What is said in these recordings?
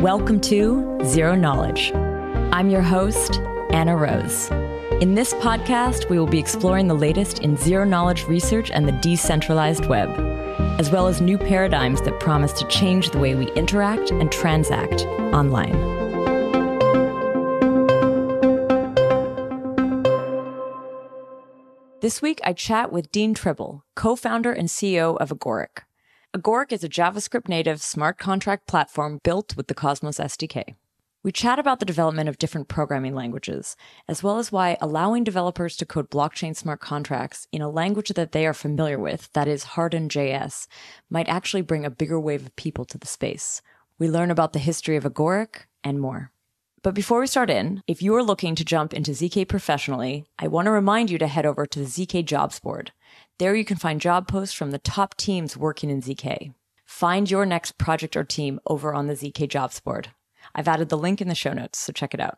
Welcome to Zero Knowledge. I'm your host, Anna Rose. In this podcast, we will be exploring the latest in zero knowledge research and the decentralized web, as well as new paradigms that promise to change the way we interact and transact online. This week, I chat with Dean Tribble, co founder and CEO of Agoric Agoric is a JavaScript native smart contract platform built with the Cosmos SDK. We chat about the development of different programming languages, as well as why allowing developers to code blockchain smart contracts in a language that they are familiar with, that is hardened JS, might actually bring a bigger wave of people to the space. We learn about the history of Agoric and more. But before we start in, if you are looking to jump into ZK professionally, I want to remind you to head over to the ZK Jobs board. There you can find job posts from the top teams working in ZK. Find your next project or team over on the ZK Jobs board. I've added the link in the show notes, so check it out.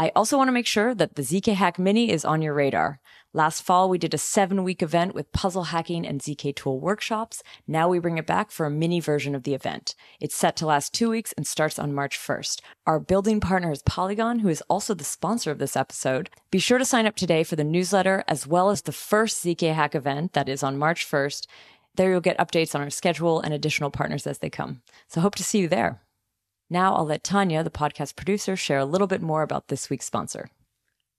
I also want to make sure that the ZK Hack Mini is on your radar. Last fall, we did a seven week event with puzzle hacking and ZK tool workshops. Now we bring it back for a mini version of the event. It's set to last two weeks and starts on March 1st. Our building partner is Polygon, who is also the sponsor of this episode. Be sure to sign up today for the newsletter as well as the first ZK Hack event that is on March 1st. There you'll get updates on our schedule and additional partners as they come. So hope to see you there. Now I'll let Tanya, the podcast producer, share a little bit more about this week's sponsor.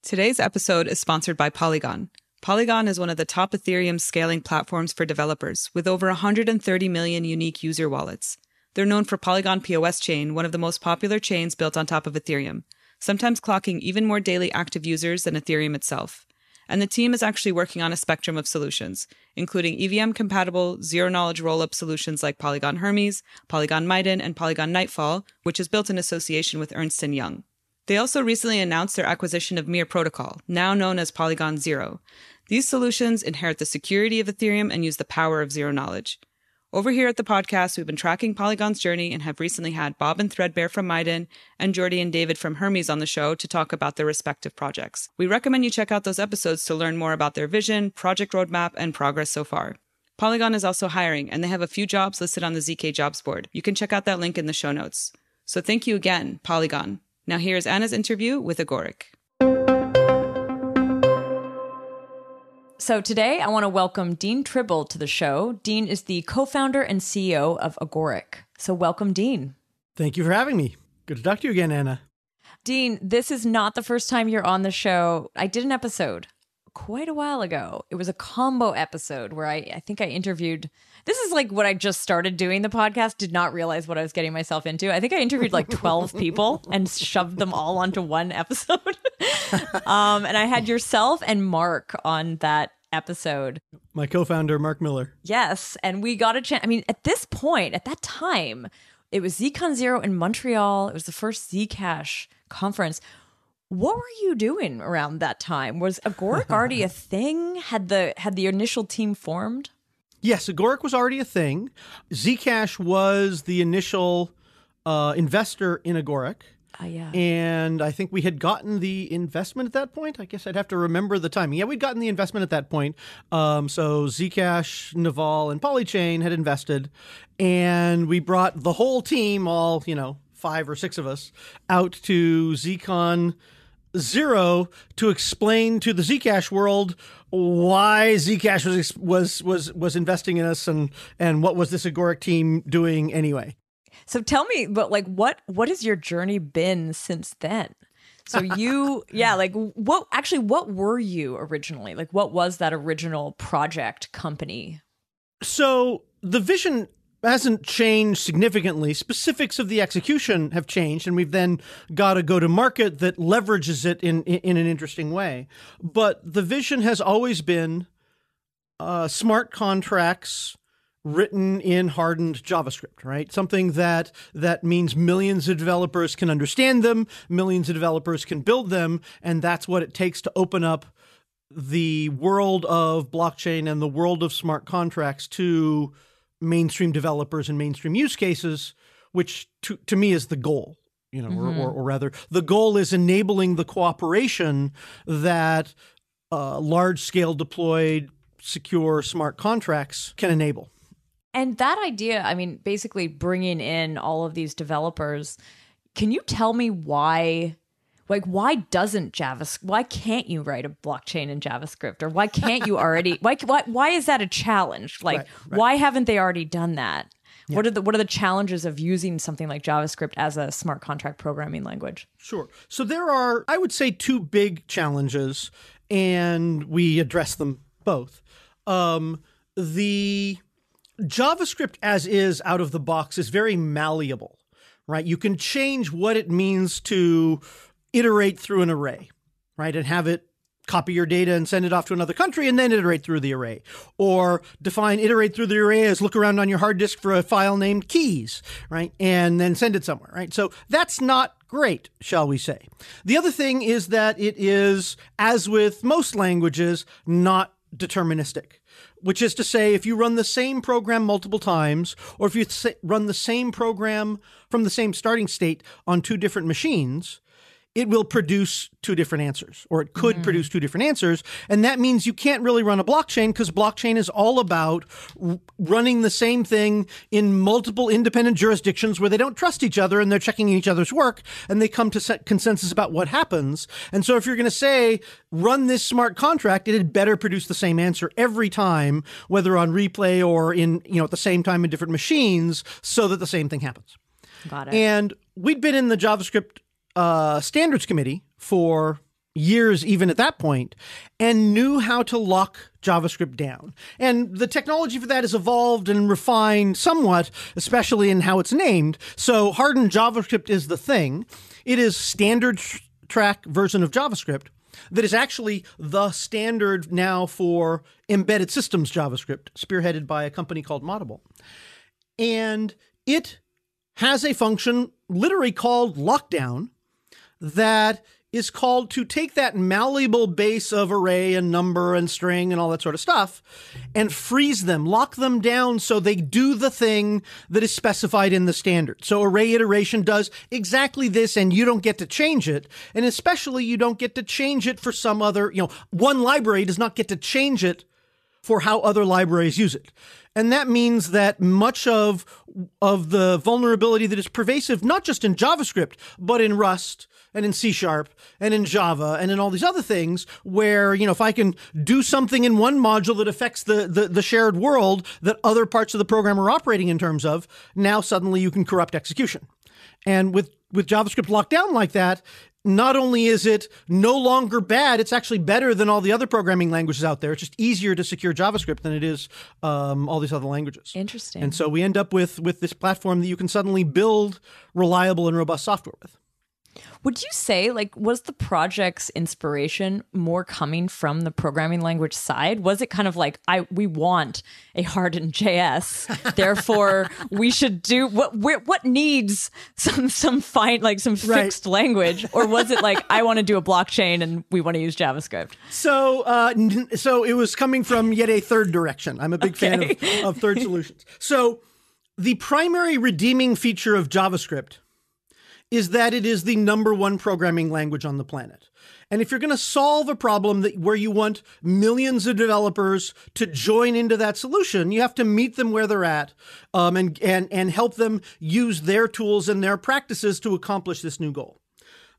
Today's episode is sponsored by Polygon. Polygon is one of the top Ethereum scaling platforms for developers, with over 130 million unique user wallets. They're known for Polygon POS Chain, one of the most popular chains built on top of Ethereum, sometimes clocking even more daily active users than Ethereum itself and the team is actually working on a spectrum of solutions, including EVM compatible zero knowledge roll up solutions like Polygon Hermes, Polygon Maiden, and Polygon Nightfall, which is built in association with Ernst & Young. They also recently announced their acquisition of Mir Protocol, now known as Polygon Zero. These solutions inherit the security of Ethereum and use the power of zero knowledge. Over here at the podcast, we've been tracking Polygon's journey and have recently had Bob and Threadbare from Maiden and Jordy and David from Hermes on the show to talk about their respective projects. We recommend you check out those episodes to learn more about their vision, project roadmap, and progress so far. Polygon is also hiring, and they have a few jobs listed on the ZK jobs board. You can check out that link in the show notes. So thank you again, Polygon. Now here is Anna's interview with Agoric. So today I want to welcome Dean Tribble to the show. Dean is the co founder and CEO of Agoric. So welcome, Dean. Thank you for having me. Good to talk to you again, Anna. Dean, this is not the first time you're on the show. I did an episode quite a while ago. It was a combo episode where I, I think I interviewed. This is like what I just started doing the podcast, did not realize what I was getting myself into. I think I interviewed like 12 people and shoved them all onto one episode. um, and I had yourself and Mark on that episode. My co founder, Mark Miller. Yes. And we got a chance. I mean, at this point, at that time, it was ZCon Zero in Montreal. It was the first Zcash conference. What were you doing around that time? Was Agoric already a thing? Had the had the initial team formed? Yes, Agoric was already a thing. Zcash was the initial uh, investor in Agoric. Uh, yeah. And I think we had gotten the investment at that point. I guess I'd have to remember the timing. Yeah, we'd gotten the investment at that point. Um, so Zcash, Naval, and Polychain had invested, and we brought the whole team, all you know, five or six of us, out to ZCon zero to explain to the Zcash world why Zcash was was was was investing in us and and what was this Agoric team doing anyway. So tell me, but like, what what has your journey been since then? So you, yeah, like what actually, what were you originally? Like, what was that original project company? So the vision hasn't changed significantly. Specifics of the execution have changed, and we've then got to go to market that leverages it in in, in an interesting way. But the vision has always been uh, smart contracts written in hardened JavaScript, right? Something that that means millions of developers can understand them, millions of developers can build them, and that's what it takes to open up the world of blockchain and the world of smart contracts to mainstream developers and mainstream use cases, which to, to me is the goal. You know, mm-hmm. or, or, or rather, the goal is enabling the cooperation that uh, large scale deployed, secure smart contracts can enable. And that idea, I mean, basically bringing in all of these developers, can you tell me why? Like, why doesn't JavaScript? Why can't you write a blockchain in JavaScript, or why can't you already? why, why? Why is that a challenge? Like, right, right. why haven't they already done that? Yeah. What are the what are the challenges of using something like JavaScript as a smart contract programming language? Sure. So there are, I would say, two big challenges, and we address them both. Um, the JavaScript as is out of the box is very malleable, right? You can change what it means to iterate through an array, right? And have it copy your data and send it off to another country and then iterate through the array. Or define iterate through the array as look around on your hard disk for a file named keys, right? And then send it somewhere, right? So that's not great, shall we say. The other thing is that it is, as with most languages, not deterministic which is to say, if you run the same program multiple times, or if you run the same program from the same starting state on two different machines, it will produce two different answers, or it could mm. produce two different answers. And that means you can't really run a blockchain because blockchain is all about r- running the same thing in multiple independent jurisdictions where they don't trust each other and they're checking each other's work and they come to set consensus about what happens. And so if you're going to say, run this smart contract, it had better produce the same answer every time, whether on replay or in, you know, at the same time in different machines so that the same thing happens. Got it. And we'd been in the JavaScript uh, standards committee for years, even at that point, and knew how to lock JavaScript down. And the technology for that has evolved and refined somewhat, especially in how it's named. So hardened JavaScript is the thing. It is standard track version of JavaScript that is actually the standard now for embedded systems JavaScript, spearheaded by a company called Modable. And it has a function literally called lockdown that is called to take that malleable base of array and number and string and all that sort of stuff and freeze them, lock them down so they do the thing that is specified in the standard. So array iteration does exactly this and you don't get to change it. And especially you don't get to change it for some other, you know, one library does not get to change it for how other libraries use it. And that means that much of of the vulnerability that is pervasive not just in JavaScript, but in Rust and in C sharp and in Java and in all these other things where, you know, if I can do something in one module that affects the, the, the shared world that other parts of the program are operating in terms of, now suddenly you can corrupt execution. And with, with JavaScript locked down like that, not only is it no longer bad, it's actually better than all the other programming languages out there. It's just easier to secure JavaScript than it is um, all these other languages. Interesting. And so we end up with with this platform that you can suddenly build reliable and robust software with. Would you say, like, was the project's inspiration more coming from the programming language side? Was it kind of like, I we want a hardened JS, therefore we should do what what needs some some fine like some fixed language, or was it like I want to do a blockchain and we want to use JavaScript? So, uh, so it was coming from yet a third direction. I'm a big okay. fan of, of third solutions. So, the primary redeeming feature of JavaScript is that it is the number one programming language on the planet. And if you're going to solve a problem that where you want millions of developers to join into that solution, you have to meet them where they're at um, and, and, and help them use their tools and their practices to accomplish this new goal.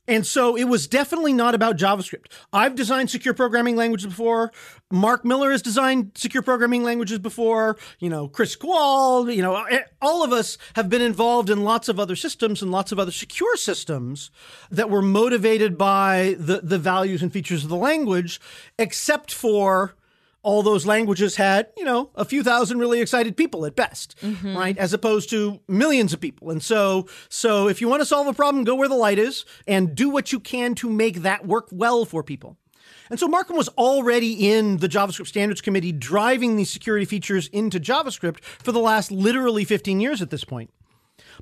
And so it was definitely not about JavaScript. I've designed secure programming languages before. Mark Miller has designed secure programming languages before. You know, Chris Quall. you know, eh, all of us have been involved in lots of other systems and lots of other secure systems that were motivated by the, the values and features of the language, except for all those languages had, you know, a few thousand really excited people at best, mm-hmm. right? As opposed to millions of people. And so, so if you want to solve a problem, go where the light is and do what you can to make that work well for people. And so Markham was already in the JavaScript Standards Committee driving these security features into JavaScript for the last literally 15 years at this point.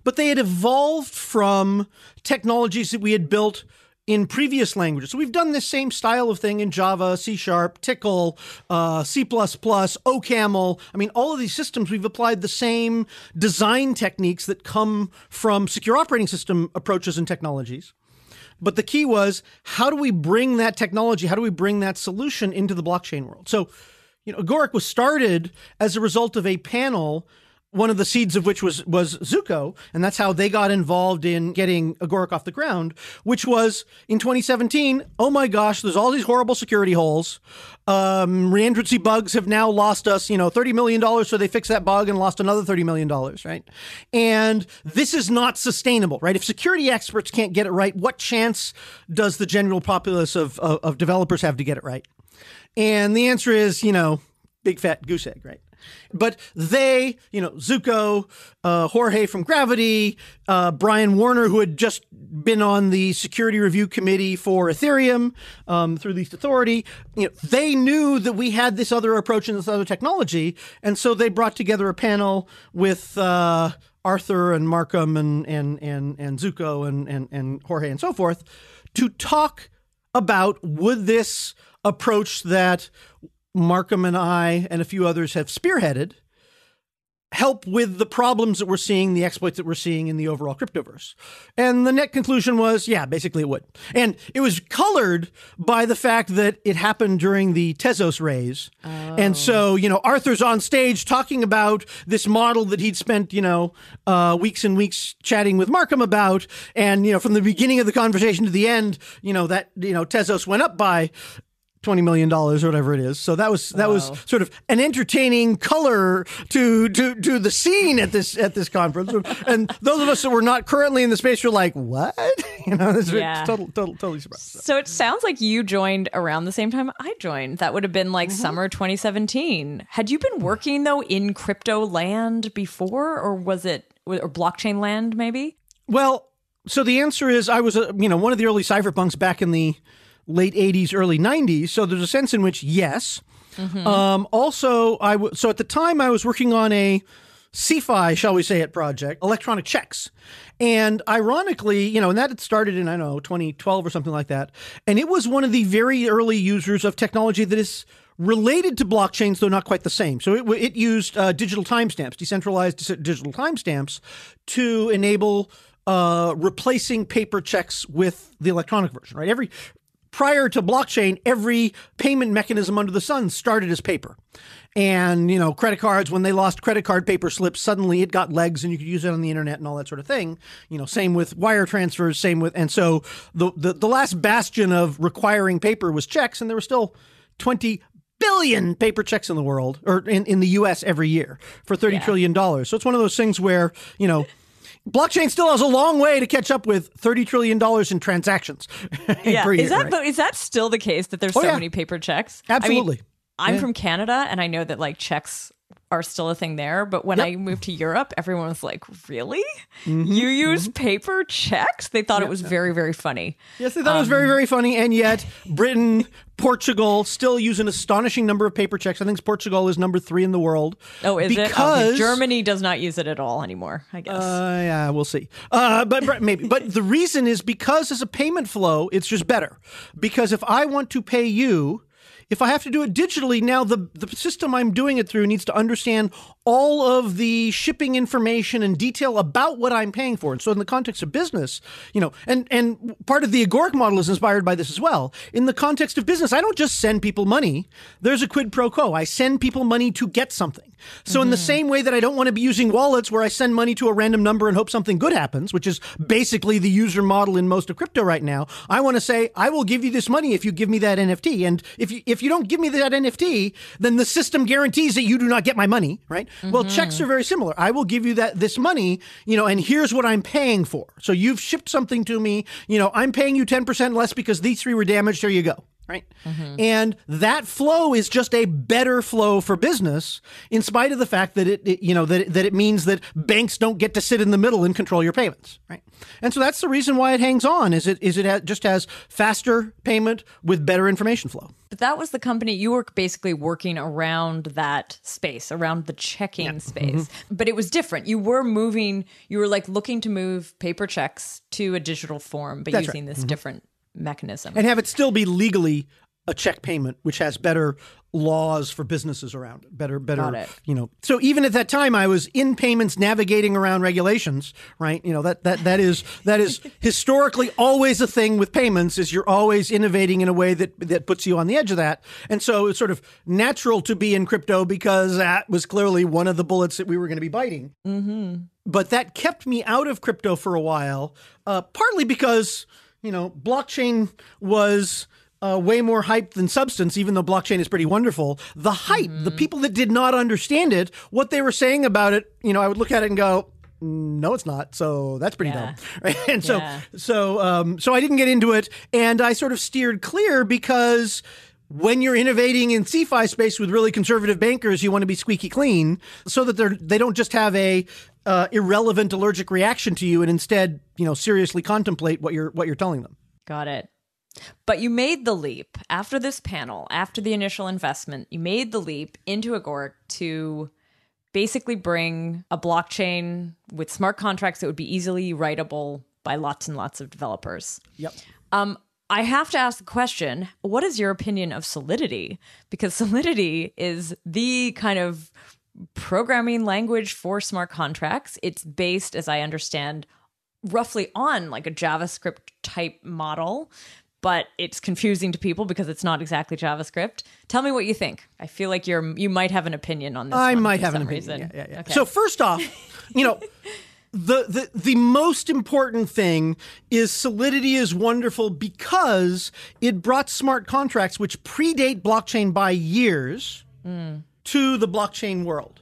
But they had evolved from technologies that we had built in previous languages. So we've done this same style of thing in Java, C Sharp, Tickle, uh, C++, OCaml. I mean, all of these systems, we've applied the same design techniques that come from secure operating system approaches and technologies. But the key was how do we bring that technology, how do we bring that solution into the blockchain world? So, you know, Agoric was started as a result of a panel one of the seeds of which was was Zuko, and that's how they got involved in getting Agoric off the ground. Which was in 2017. Oh my gosh, there's all these horrible security holes. Um, reentrancy bugs have now lost us, you know, 30 million dollars. So they fixed that bug and lost another 30 million dollars, right? And this is not sustainable, right? If security experts can't get it right, what chance does the general populace of, of, of developers have to get it right? And the answer is, you know, big fat goose egg, right? But they, you know, Zuko, uh, Jorge from Gravity, uh, Brian Warner, who had just been on the security review committee for Ethereum um, through least authority, you know, they knew that we had this other approach and this other technology. And so they brought together a panel with. Uh, Arthur and Markham and and and and Zuko and and and Jorge and so forth to talk about would this approach that Markham and I and a few others have spearheaded help with the problems that we're seeing, the exploits that we're seeing in the overall cryptoverse. And the net conclusion was, yeah, basically it would. And it was colored by the fact that it happened during the Tezos raise. Oh. And so, oh. you know, Arthur's on stage talking about this model that he'd spent, you know, uh, weeks and weeks chatting with Markham about. And, you know, from the beginning of the conversation to the end, you know, that, you know, Tezos went up by twenty million dollars or whatever it is. So that was that wow. was sort of an entertaining color to to to the scene at this at this conference. and those of us that were not currently in the space were like, "What?" You know, this yeah. total, total, totally surprised. So. so. it sounds like you joined around the same time I joined. That would have been like mm-hmm. summer 2017. Had you been working though in crypto land before, or was it or blockchain land maybe? Well, so the answer is I was a, you know one of the early cypherpunks back in the late 80s, early 90s. So there's a sense in which, yes. Mm-hmm. Um, also, I w- so at the time I was working on a CFI, shall we say it, project, electronic checks. And ironically, you know, and that started in, I don't know, 2012 or something like that. And it was one of the very early users of technology that is related to blockchains, though not quite the same. So it, it used uh, digital timestamps, decentralized digital timestamps to enable uh, replacing paper checks with the electronic version, right? Every prior to blockchain, every payment mechanism under the sun started as paper. And, you know, credit cards, when they lost credit card paper slips, suddenly it got legs and you could use it on the internet and all that sort of thing. You know, same with wire transfers, same with, and so the, the, the last bastion of requiring paper was checks, and there were still 20 billion paper checks in the world or in, in the US every year for thirty yeah. trillion dollars. So it's one of those things where, you know, blockchain still has a long way to catch up with $30 trillion in transactions yeah. per year, is, that, right? is that still the case that there's oh, so yeah. many paper checks? Absolutely. I mean, I'm yeah. from Canada and I know that like checks are still a thing there. But when yep. I moved to Europe, everyone was like, Really? Mm-hmm. You mm-hmm. use mm-hmm. paper checks? They thought yep. it was very, very funny. Yes, they thought um, it was very, um, very funny. And yet, Britain, Portugal still use an astonishing number of paper checks. I think Portugal is number three in the world. Oh, is because, it? because Germany does not use it at all anymore, I guess. Uh, yeah, we'll see. Uh, but maybe. but the reason is because as a payment flow, it's just better. Because if I want to pay you, if I have to do it digitally, now the, the system I'm doing it through needs to understand all of the shipping information and detail about what I'm paying for. And so in the context of business, you know, and, and part of the agoric model is inspired by this as well. In the context of business, I don't just send people money. There's a quid pro quo. I send people money to get something. So mm-hmm. in the mm-hmm. same way that I don't want to be using wallets where I send money to a random number and hope something good happens, which is basically the user model in most of crypto right now, I want to say, I will give you this money if you give me that NFT. And if you, if if you don't give me that NFT, then the system guarantees that you do not get my money, right? Mm-hmm. Well, checks are very similar. I will give you that this money, you know, and here's what I'm paying for. So you've shipped something to me, you know, I'm paying you 10% less because these three were damaged. Here you go right? Mm-hmm. And that flow is just a better flow for business, in spite of the fact that it, it you know that it, that it means that banks don't get to sit in the middle and control your payments, right? And so that's the reason why it hangs on is it is it ha- just has faster payment with better information flow. But that was the company you were basically working around that space, around the checking yeah. space. Mm-hmm. But it was different. You were moving, you were like looking to move paper checks to a digital form, but that's using right. this mm-hmm. different mechanism. And have it still be legally a check payment, which has better laws for businesses around it. Better, better, you know. So even at that time, I was in payments, navigating around regulations. Right, you know that that that is that is historically always a thing with payments is you're always innovating in a way that that puts you on the edge of that. And so it's sort of natural to be in crypto because that was clearly one of the bullets that we were going to be biting. Mm-hmm. But that kept me out of crypto for a while, uh, partly because you know, blockchain was uh, way more hype than substance, even though blockchain is pretty wonderful. The hype, mm-hmm. the people that did not understand it, what they were saying about it, you know, I would look at it and go, mm, no, it's not. So that's pretty yeah. dumb. And so, yeah. so, um, so I didn't get into it and I sort of steered clear because when you're innovating in CFI space with really conservative bankers, you want to be squeaky clean so that they're they don't just have a uh, irrelevant allergic reaction to you, and instead, you know, seriously contemplate what you're what you're telling them. Got it. But you made the leap after this panel, after the initial investment, you made the leap into Agoric to basically bring a blockchain with smart contracts that would be easily writable by lots and lots of developers. Yep. Um, I have to ask the question what is your opinion of Solidity? Because Solidity is the kind of programming language for smart contracts. It's based, as I understand, roughly on like a JavaScript type model, but it's confusing to people because it's not exactly JavaScript. Tell me what you think. I feel like you're you might have an opinion on this. I might have an opinion. Yeah, yeah, yeah. Okay. So first off, you know. the, the the most important thing is solidity is wonderful because it brought smart contracts which predate blockchain by years mm. to the blockchain world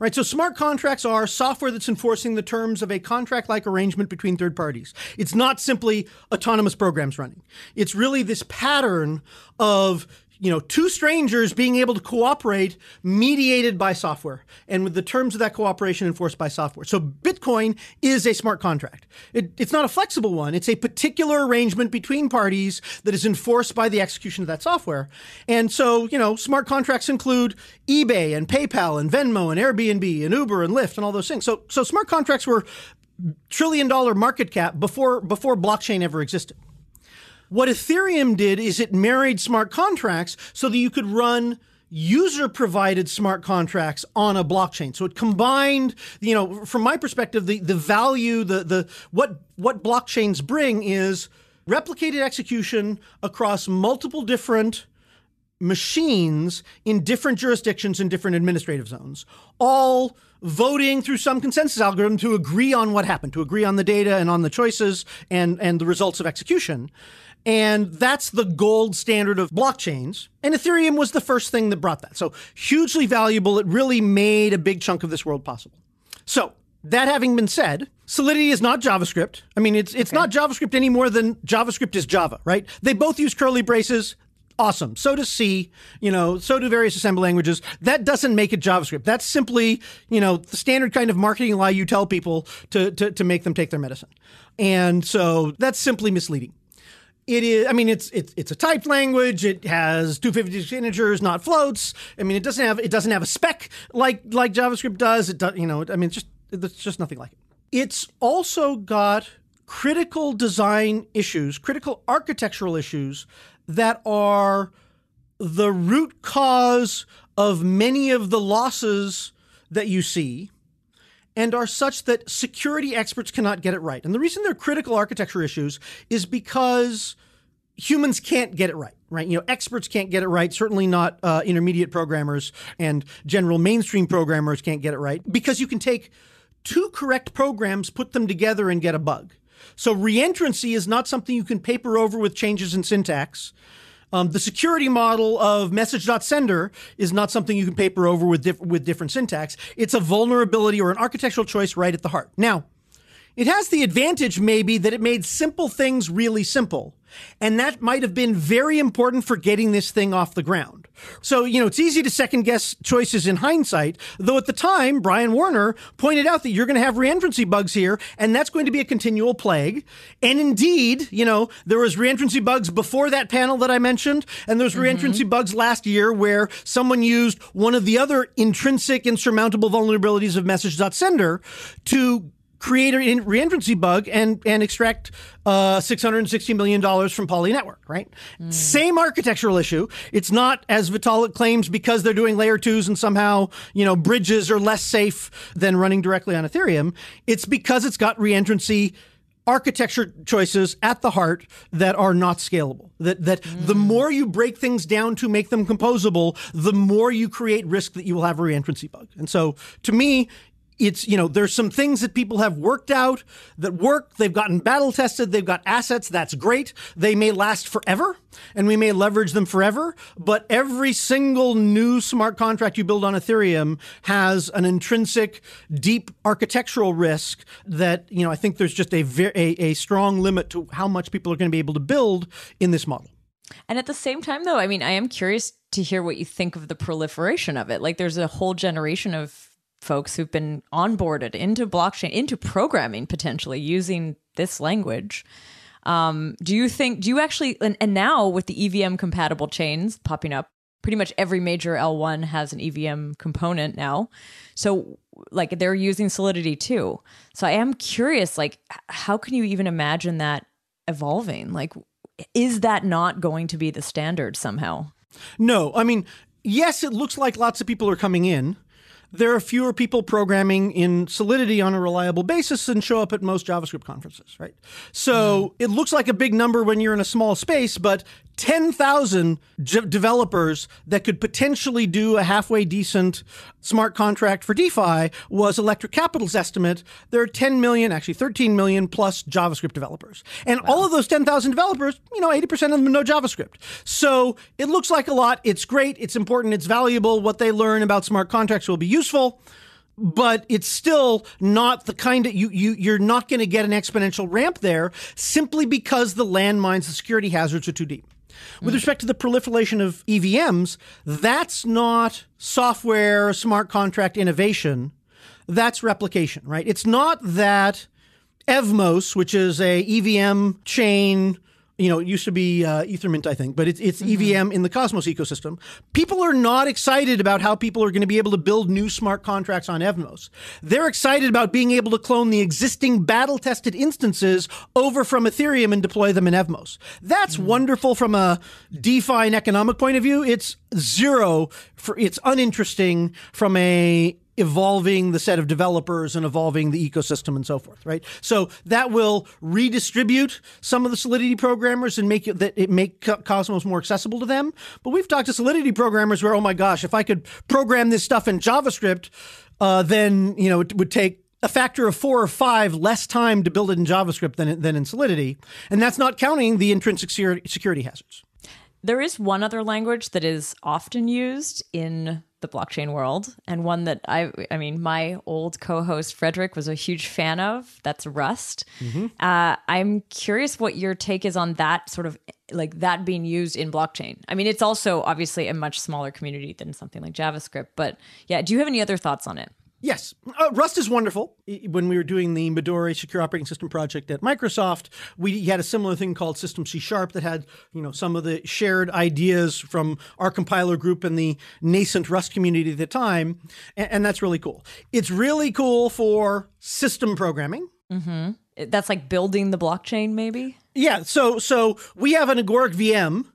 right so smart contracts are software that's enforcing the terms of a contract like arrangement between third parties it's not simply autonomous programs running it's really this pattern of you know, two strangers being able to cooperate mediated by software and with the terms of that cooperation enforced by software. So Bitcoin is a smart contract. It, it's not a flexible one. It's a particular arrangement between parties that is enforced by the execution of that software. And so, you know, smart contracts include eBay and PayPal and Venmo and Airbnb and Uber and Lyft and all those things. So, so smart contracts were trillion dollar market cap before before blockchain ever existed. What Ethereum did is it married smart contracts so that you could run user provided smart contracts on a blockchain. So it combined, you know, from my perspective, the, the value, the, the, what, what blockchains bring is replicated execution across multiple different machines in different jurisdictions and different administrative zones, all voting through some consensus algorithm to agree on what happened, to agree on the data and on the choices and, and the results of execution. And that's the gold standard of blockchains. And Ethereum was the first thing that brought that. So hugely valuable. It really made a big chunk of this world possible. So that having been said, Solidity is not JavaScript. I mean, it's it's okay. not JavaScript any more than JavaScript is Java, right? They both use curly braces. Awesome. So does C, you know, so do various assembly languages. That doesn't make it JavaScript. That's simply, you know, the standard kind of marketing lie you tell people to, to, to make them take their medicine. And so that's simply misleading it is i mean it's it's it's a typed language it has 256 integers not floats i mean it doesn't have it doesn't have a spec like like javascript does it does you know i mean it's just it's just nothing like it it's also got critical design issues critical architectural issues that are the root cause of many of the losses that you see and are such that security experts cannot get it right. And the reason they're critical architecture issues is because humans can't get it right right you know experts can't get it right certainly not uh, intermediate programmers and general mainstream programmers can't get it right because you can take two correct programs put them together and get a bug so reentrancy is not something you can paper over with changes in syntax um, the security model of message.sender is not something you can paper over with, diff- with different syntax. It's a vulnerability or an architectural choice right at the heart. Now, it has the advantage, maybe, that it made simple things really simple. And that might have been very important for getting this thing off the ground. So, you know, it's easy to second guess choices in hindsight, though at the time, Brian Warner pointed out that you're going to have reentrancy bugs here, and that's going to be a continual plague. And indeed, you know, there was reentrancy bugs before that panel that I mentioned, and there was mm-hmm. reentrancy mm-hmm. bugs last year where someone used one of the other intrinsic insurmountable vulnerabilities of message.sender to create a reentrancy bug and and extract uh, $660 million from Poly Network, right? Mm. Same architectural issue. It's not, as Vitalik claims, because they're doing layer twos and somehow, you know, bridges are less safe than running directly on Ethereum. It's because it's got reentrancy architecture choices at the heart that are not scalable. That, that mm. the hmm. more you break things down to make them composable, the more you create risk that you will have a reentrancy bug. And so to me, it's you know there's some things that people have worked out that work they've gotten battle tested they've got assets that's great they may last forever and we may leverage them forever but every single new smart contract you build on ethereum has an intrinsic deep architectural risk that you know i think there's just a very a, a strong limit to how much people are going to be able to build in this model and at the same time though i mean i am curious to hear what you think of the proliferation of it like there's a whole generation of folks who've been onboarded into blockchain, into programming potentially using this language. Um, do you think, do you actually, and, and now with the EVM compatible chains popping up, pretty much every major L1 has an EVM component now. So, like, they're using Solidity too. So, I am curious, like, how can you even imagine that evolving? Like, is that not going to be the standard somehow? No, I mean, yes, it looks like lots of people are coming in there are fewer people programming in Solidity on a reliable basis than show up at most JavaScript conferences, right? So mm. it looks like a big number when you're in a small space, but 10,000 j- developers that could potentially do a halfway decent smart contract for DeFi was Electric Capital's estimate. There are 10 million, actually 13 million plus JavaScript developers. And wow. all of those 10,000 developers, you know, 80% of them know JavaScript. So it looks like a lot. It's great. It's important. It's valuable. What they learn about smart contracts will be useful useful, but it's still not the kind of you, you you're not going to get an exponential ramp there simply because the landmines, the security hazards are too deep. With mm. respect to the proliferation of EVMs, that's not software smart contract innovation. That's replication, right? It's not that Evmos, which is a EVM chain you know, it used to be uh, Ethermint, I think, but it's, it's mm-hmm. EVM in the Cosmos ecosystem. People are not excited about how people are going to be able to build new smart contracts on Evmos. They're excited about being able to clone the existing battle tested instances over from Ethereum and deploy them in Evmos. That's mm-hmm. wonderful from a DeFi and economic point of view. It's zero for it's uninteresting from a evolving the set of developers and evolving the ecosystem and so forth, right? So that will redistribute some of the Solidity programmers and make it that it make Cosmos more accessible to them. But we've talked to Solidity programmers where, oh my gosh, if I could program this stuff in JavaScript, uh, then you know it would take a factor of four or five less time to build it in JavaScript than than in Solidity, and that's not counting the intrinsic security hazards. There is one other language that is often used in the blockchain world and one that I I mean my old co-host Frederick was a huge fan of. That's Rust. Mm-hmm. Uh, I'm curious what your take is on that sort of like that being used in blockchain. I mean, it's also obviously a much smaller community than something like JavaScript, but yeah, do you have any other thoughts on it? Yes, uh, Rust is wonderful. When we were doing the Midori Secure Operating System project at Microsoft, we had a similar thing called System C Sharp that had you know some of the shared ideas from our compiler group and the nascent Rust community at the time, and, and that's really cool. It's really cool for system programming. Mm-hmm. That's like building the blockchain, maybe. Yeah. So so we have an Agoric VM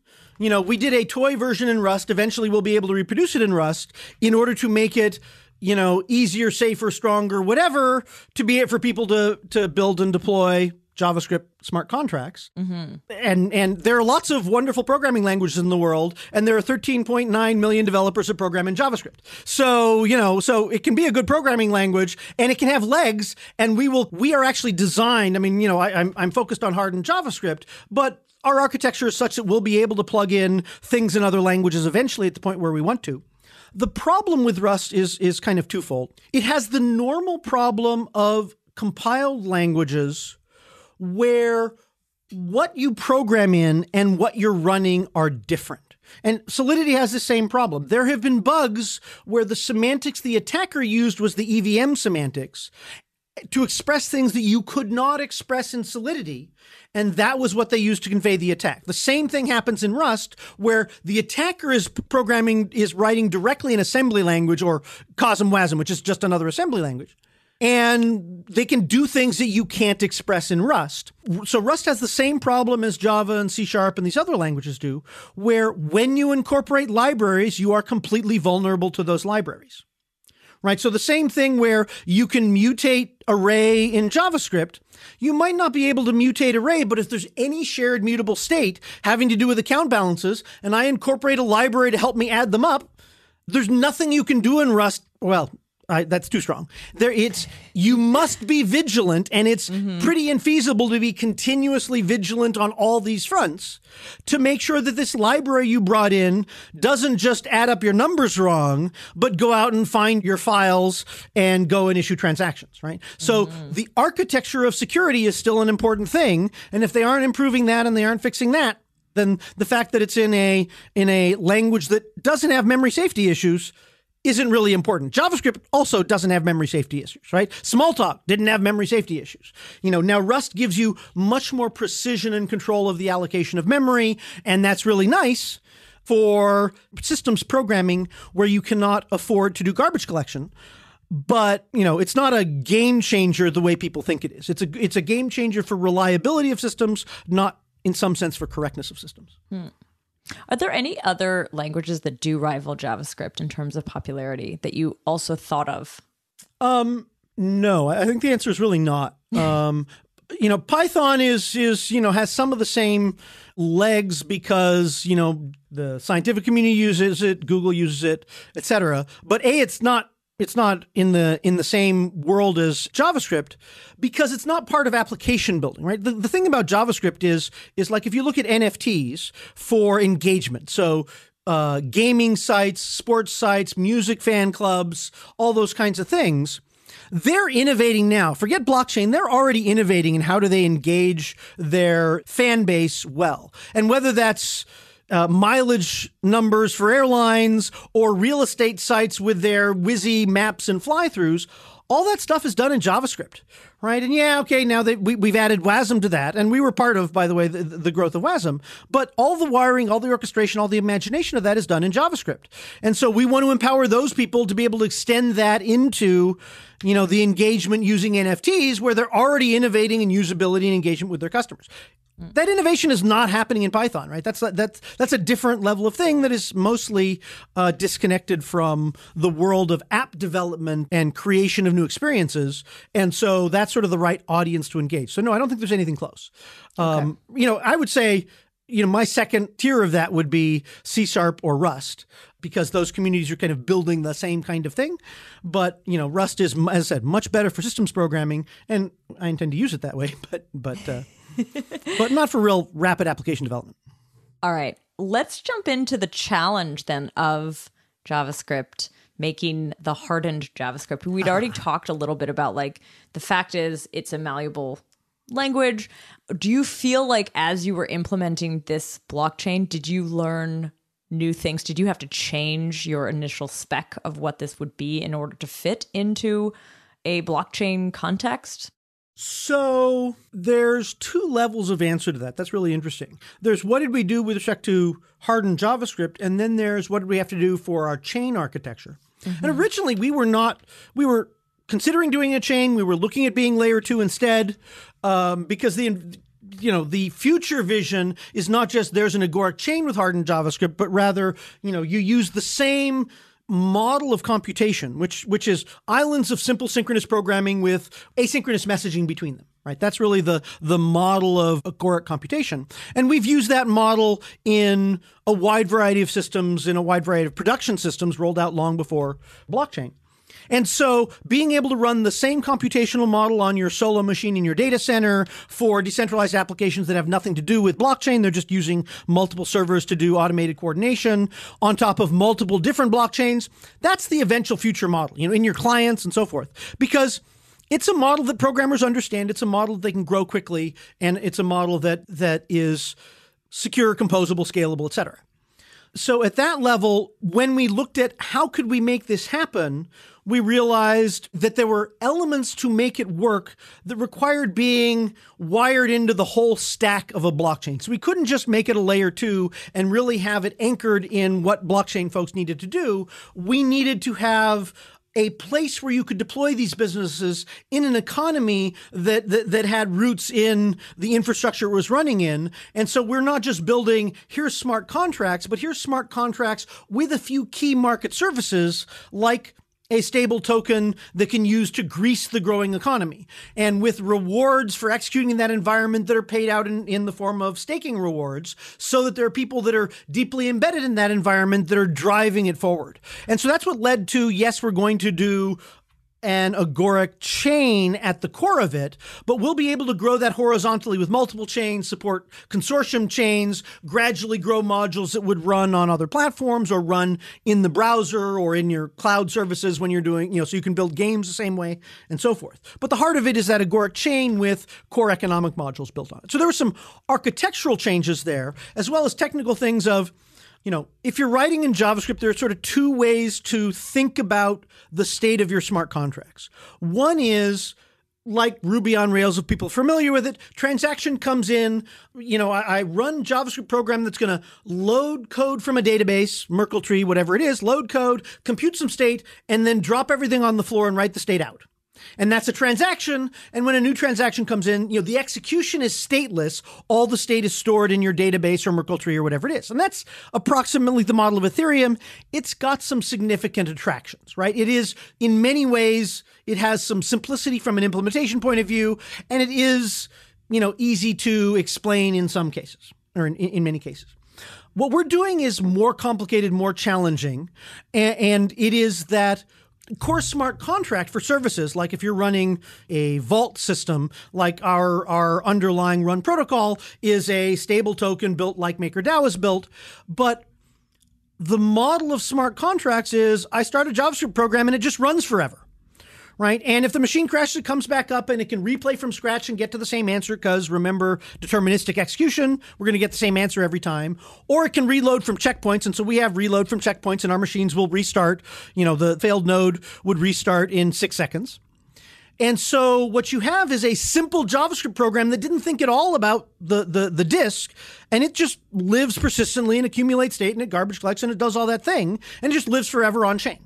you know, we did a toy version in Rust. Eventually, we'll be able to reproduce it in Rust in order to make it you know, easier, safer, stronger, whatever, to be it for people to to build and deploy JavaScript smart contracts. Mm-hmm. And and there are lots of wonderful programming languages in the world, and there are 13.9 million developers who program in JavaScript. So, you know, so it can be a good programming language and it can have legs, and we will we are actually designed. I mean, you know, I, I'm I'm focused on hardened JavaScript, but our architecture is such that we'll be able to plug in things in other languages eventually at the point where we want to the problem with Rust is is kind of twofold. It has the normal problem of compiled languages where what you program in and what you're running are different. And Solidity has the same problem. There have been bugs where the semantics the attacker used was the EVM semantics, to express things that you could not express in solidity and that was what they used to convey the attack the same thing happens in rust where the attacker is programming is writing directly in assembly language or cosmwasm which is just another assembly language and they can do things that you can't express in rust so rust has the same problem as java and c sharp and these other languages do where when you incorporate libraries you are completely vulnerable to those libraries right? So the same thing where you can mutate array in JavaScript, you might not be able to mutate array, but if there's any shared mutable state having to do with account balances, and I incorporate a library to help me add them up, there's nothing you can do in Rust. Well, I, that's too strong. There, it's you must be vigilant, and it's mm-hmm. pretty infeasible to be continuously vigilant on all these fronts to make sure that this library you brought in doesn't just add up your numbers wrong, but go out and find your files and go and issue transactions. Right. So mm-hmm. the architecture of security is still an important thing, and if they aren't improving that and they aren't fixing that, then the fact that it's in a in a language that doesn't have memory safety issues isn't really important. JavaScript also doesn't have memory safety issues, right? Smalltalk didn't have memory safety issues. You know, now Rust gives you much more precision and control of the allocation of memory, and that's really nice for systems programming where you cannot afford to do garbage collection. But, you know, it's not a game changer the way people think it is. It's a it's a game changer for reliability of systems, not in some sense for correctness of systems. Hmm. Are there any other languages that do rival JavaScript in terms of popularity that you also thought of? Um, no, I think the answer is really not. Um, you know, Python is is you know has some of the same legs because you know the scientific community uses it, Google uses it, etc. But a, it's not it's not in the in the same world as JavaScript because it's not part of application building, right? The, the thing about JavaScript is is like if you look at NFTs for engagement, so uh, gaming sites, sports sites, music fan clubs, all those kinds of things. They're innovating now. Forget blockchain. They're already innovating in how do they engage their fan base well. And whether that's uh, mileage numbers for airlines or real estate sites with their WYSI maps and fly throughs, all that stuff is done in JavaScript, right? And yeah, okay, now that we, have added WASM to that, and we were part of, by the way, the, the, growth of WASM, but all the wiring, all the orchestration, all the imagination of that is done in JavaScript. And so we want to empower those people to be able to extend that into, you know, the engagement using NFTs where they're already innovating in usability and engagement with their customers. Mm. that innovation is not happening in Python, right? That's that's that's a different level of thing that is mostly uh, disconnected from the world of app development and creation of new experiences, and so that's sort of the right audience to engage. So no, I don't think there's anything close. Um, okay. You know, I would say, you know, my second tier of that would be C Sharp or Rust because those communities are kind of building the same kind of thing. But you know, Rust is, as I said, much better for systems programming, and I intend to use it that way. But but. Uh, but not for real rapid application development. All right. Let's jump into the challenge then of JavaScript making the hardened JavaScript. We'd ah. already uh. talked a little bit about like the fact is it's a malleable language. Do you feel like as you were implementing this blockchain, did you learn new things? Did you have to change your initial spec of what this would be in order to fit into a blockchain context? So there's two levels of answer to that. That's really interesting. There's what did we do with respect to hardened JavaScript, and then there's what did we have to do for our chain architecture. Mm-hmm. And originally we were not we were considering doing a chain. We were looking at being layer two instead um, because the you know the future vision is not just there's an agoric chain with hardened javascript but rather you know you use the same model of computation, which which is islands of simple synchronous programming with asynchronous messaging between them. Right? That's really the the model of agoric computation, and we've used that model in a wide variety of systems, in a wide variety of production systems rolled out long before blockchain. And so being able to run the same computational model on your solo machine in your data center for decentralized applications that have nothing to do with blockchain, they're just using multiple servers to do automated coordination on top of multiple different blockchains. That's the eventual future model, you know, in your clients and so forth. Because it's a model that programmers understand. It's a model that they can grow quickly, and it's a model that that is secure, composable, scalable, et cetera. So at that level, when we looked at how could we make this happen, we realized that there were elements to make it work that required being wired into the whole stack of a blockchain. So we couldn't just make it a layer two and really have it anchored in what blockchain folks needed to do. We needed to have a place where you could deploy these businesses in an economy that, that, that had roots in the infrastructure it was running in. And so we're not just building here's smart contracts, but here's smart contracts with a few key market services like a stable token that can use to grease the growing economy. And with rewards for executing that environment that are paid out in, in the form of staking rewards, so that there are people that are deeply embedded in that environment that are driving it forward. And so that's what led to yes, we're going to do an agoric chain at the core of it, but we'll be able to grow that horizontally with multiple chains, support consortium chains, gradually grow modules that would run on other platforms or run in the browser or in your cloud services when you're doing, you know, so you can build games the same way and so forth. But the heart of it is that agoric chain with core economic modules built on it. So there were some architectural changes there, as well as technical things of, you know, if you're writing in JavaScript, there are sort of two ways to think about the state of your smart contracts. One is like Ruby on Rails, if people are familiar with it, transaction comes in. You know, I, I run JavaScript program that's going to load code from a database, Merkle tree, whatever it is, load code, compute some state, and then drop everything on the floor and write the state out and that's a transaction. And when a new transaction comes in, you know, the execution is stateless. All the state is stored in your database or Merkle tree or whatever it is. And that's approximately the model of Ethereum. It's got some significant attractions, right? It is in many ways, it has some simplicity from an implementation point of view, and it is, you know, easy to explain in some cases or in, in many cases. What we're doing is more complicated, more challenging, and, and it is that core smart contract for services like if you're running a vault system like our our underlying run protocol is a stable token built like makerdao is built but the model of smart contracts is i start a javascript program and it just runs forever right? And if the machine crashes, it comes back up and it can replay from scratch and get to the same answer because remember, deterministic execution, we're going to get the same answer every time. Or it can reload from checkpoints. And so we have reload from checkpoints and our machines will restart. You know, the failed node would restart in six seconds. And so what you have is a simple JavaScript program that didn't think at all about the, the, the disk and it just lives persistently and accumulates state and it garbage collects and it does all that thing and it just lives forever on chain.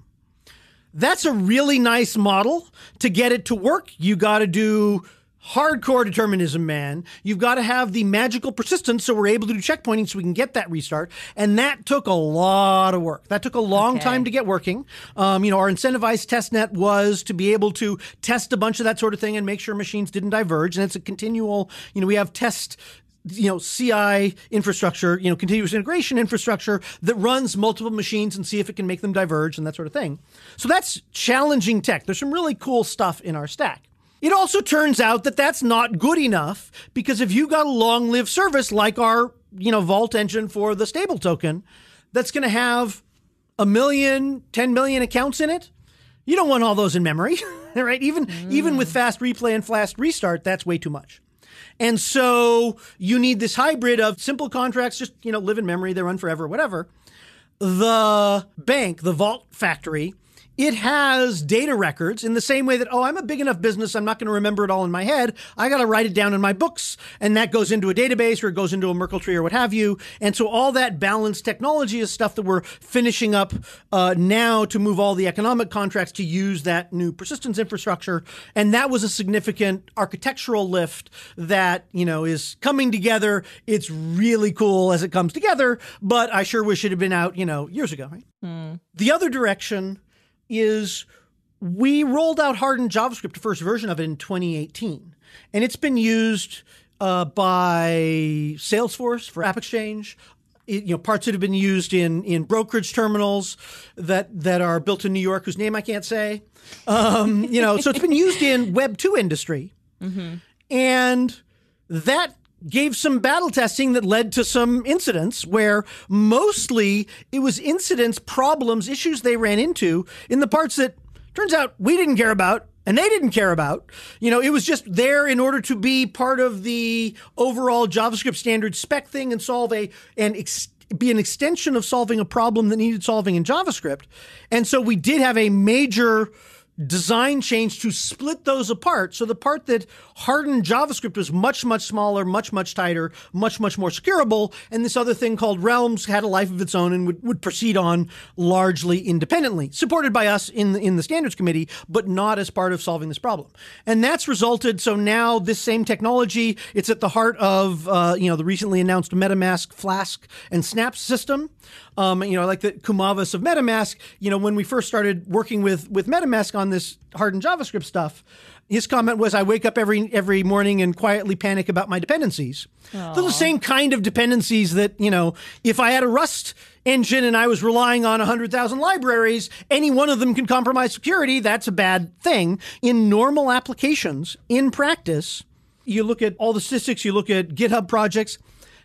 That's a really nice model. To get it to work, you got to do hardcore determinism, man. You've got to have the magical persistence so we're able to do checkpointing so we can get that restart. And that took a lot of work. That took a long okay. time to get working. Um, you know, our incentivized test net was to be able to test a bunch of that sort of thing and make sure machines didn't diverge. And it's a continual, you know, we have test you know, CI infrastructure, you know, continuous integration infrastructure that runs multiple machines and see if it can make them diverge and that sort of thing. So that's challenging tech. There's some really cool stuff in our stack. It also turns out that that's not good enough because if you got a long lived service like our, you know, Vault engine for the stable token, that's going to have a million, 10 million accounts in it, you don't want all those in memory, right? Even mm. even with mm. fast replay and fast restart, that's way too much. And so you need this hybrid of simple contracts, just, you know, live in memory, they run forever, whatever. The bank, the vault factory, it has data records in the same way that, oh, I'm a big enough business, I'm not going to remember it all in my head. I got to write it down in my books. And that goes into a database or it goes into a Merkle tree or what have you. And so all that balanced technology is stuff that we're finishing up uh, now to move all the economic contracts to use that new persistence infrastructure. And that was a significant architectural lift that, you know, is coming together. It's really cool as it comes together, but I sure wish it had been out, you know, years ago, right? Mm. The other direction is we rolled out hardened JavaScript, the first version of it in 2018, and it's been used uh, by Salesforce for App Exchange. It, you know, parts that have been used in in brokerage terminals that that are built in New York, whose name I can't say. Um, you know, so it's been used in Web two industry, mm-hmm. and that gave some battle testing that led to some incidents where mostly it was incidents, problems, issues they ran into in the parts that turns out we didn't care about and they didn't care about. You know, it was just there in order to be part of the overall JavaScript standard spec thing and solve a and ex- be an extension of solving a problem that needed solving in JavaScript. And so we did have a major design change to split those apart. So the part that hardened JavaScript was much, much smaller, much, much tighter, much, much more securable. And this other thing called Realms had a life of its own and would, would proceed on largely independently, supported by us in the, in the standards committee, but not as part of solving this problem. And that's resulted. So now this same technology, it's at the heart of, uh, you know, the recently announced MetaMask, Flask, and Snap system. Um, you know, like the Kumavas of MetaMask, you know, when we first started working with, with MetaMask on on this hardened JavaScript stuff, his comment was, "I wake up every every morning and quietly panic about my dependencies." Aww. are the same kind of dependencies that you know. If I had a Rust engine and I was relying on hundred thousand libraries, any one of them can compromise security. That's a bad thing. In normal applications, in practice, you look at all the statistics. You look at GitHub projects.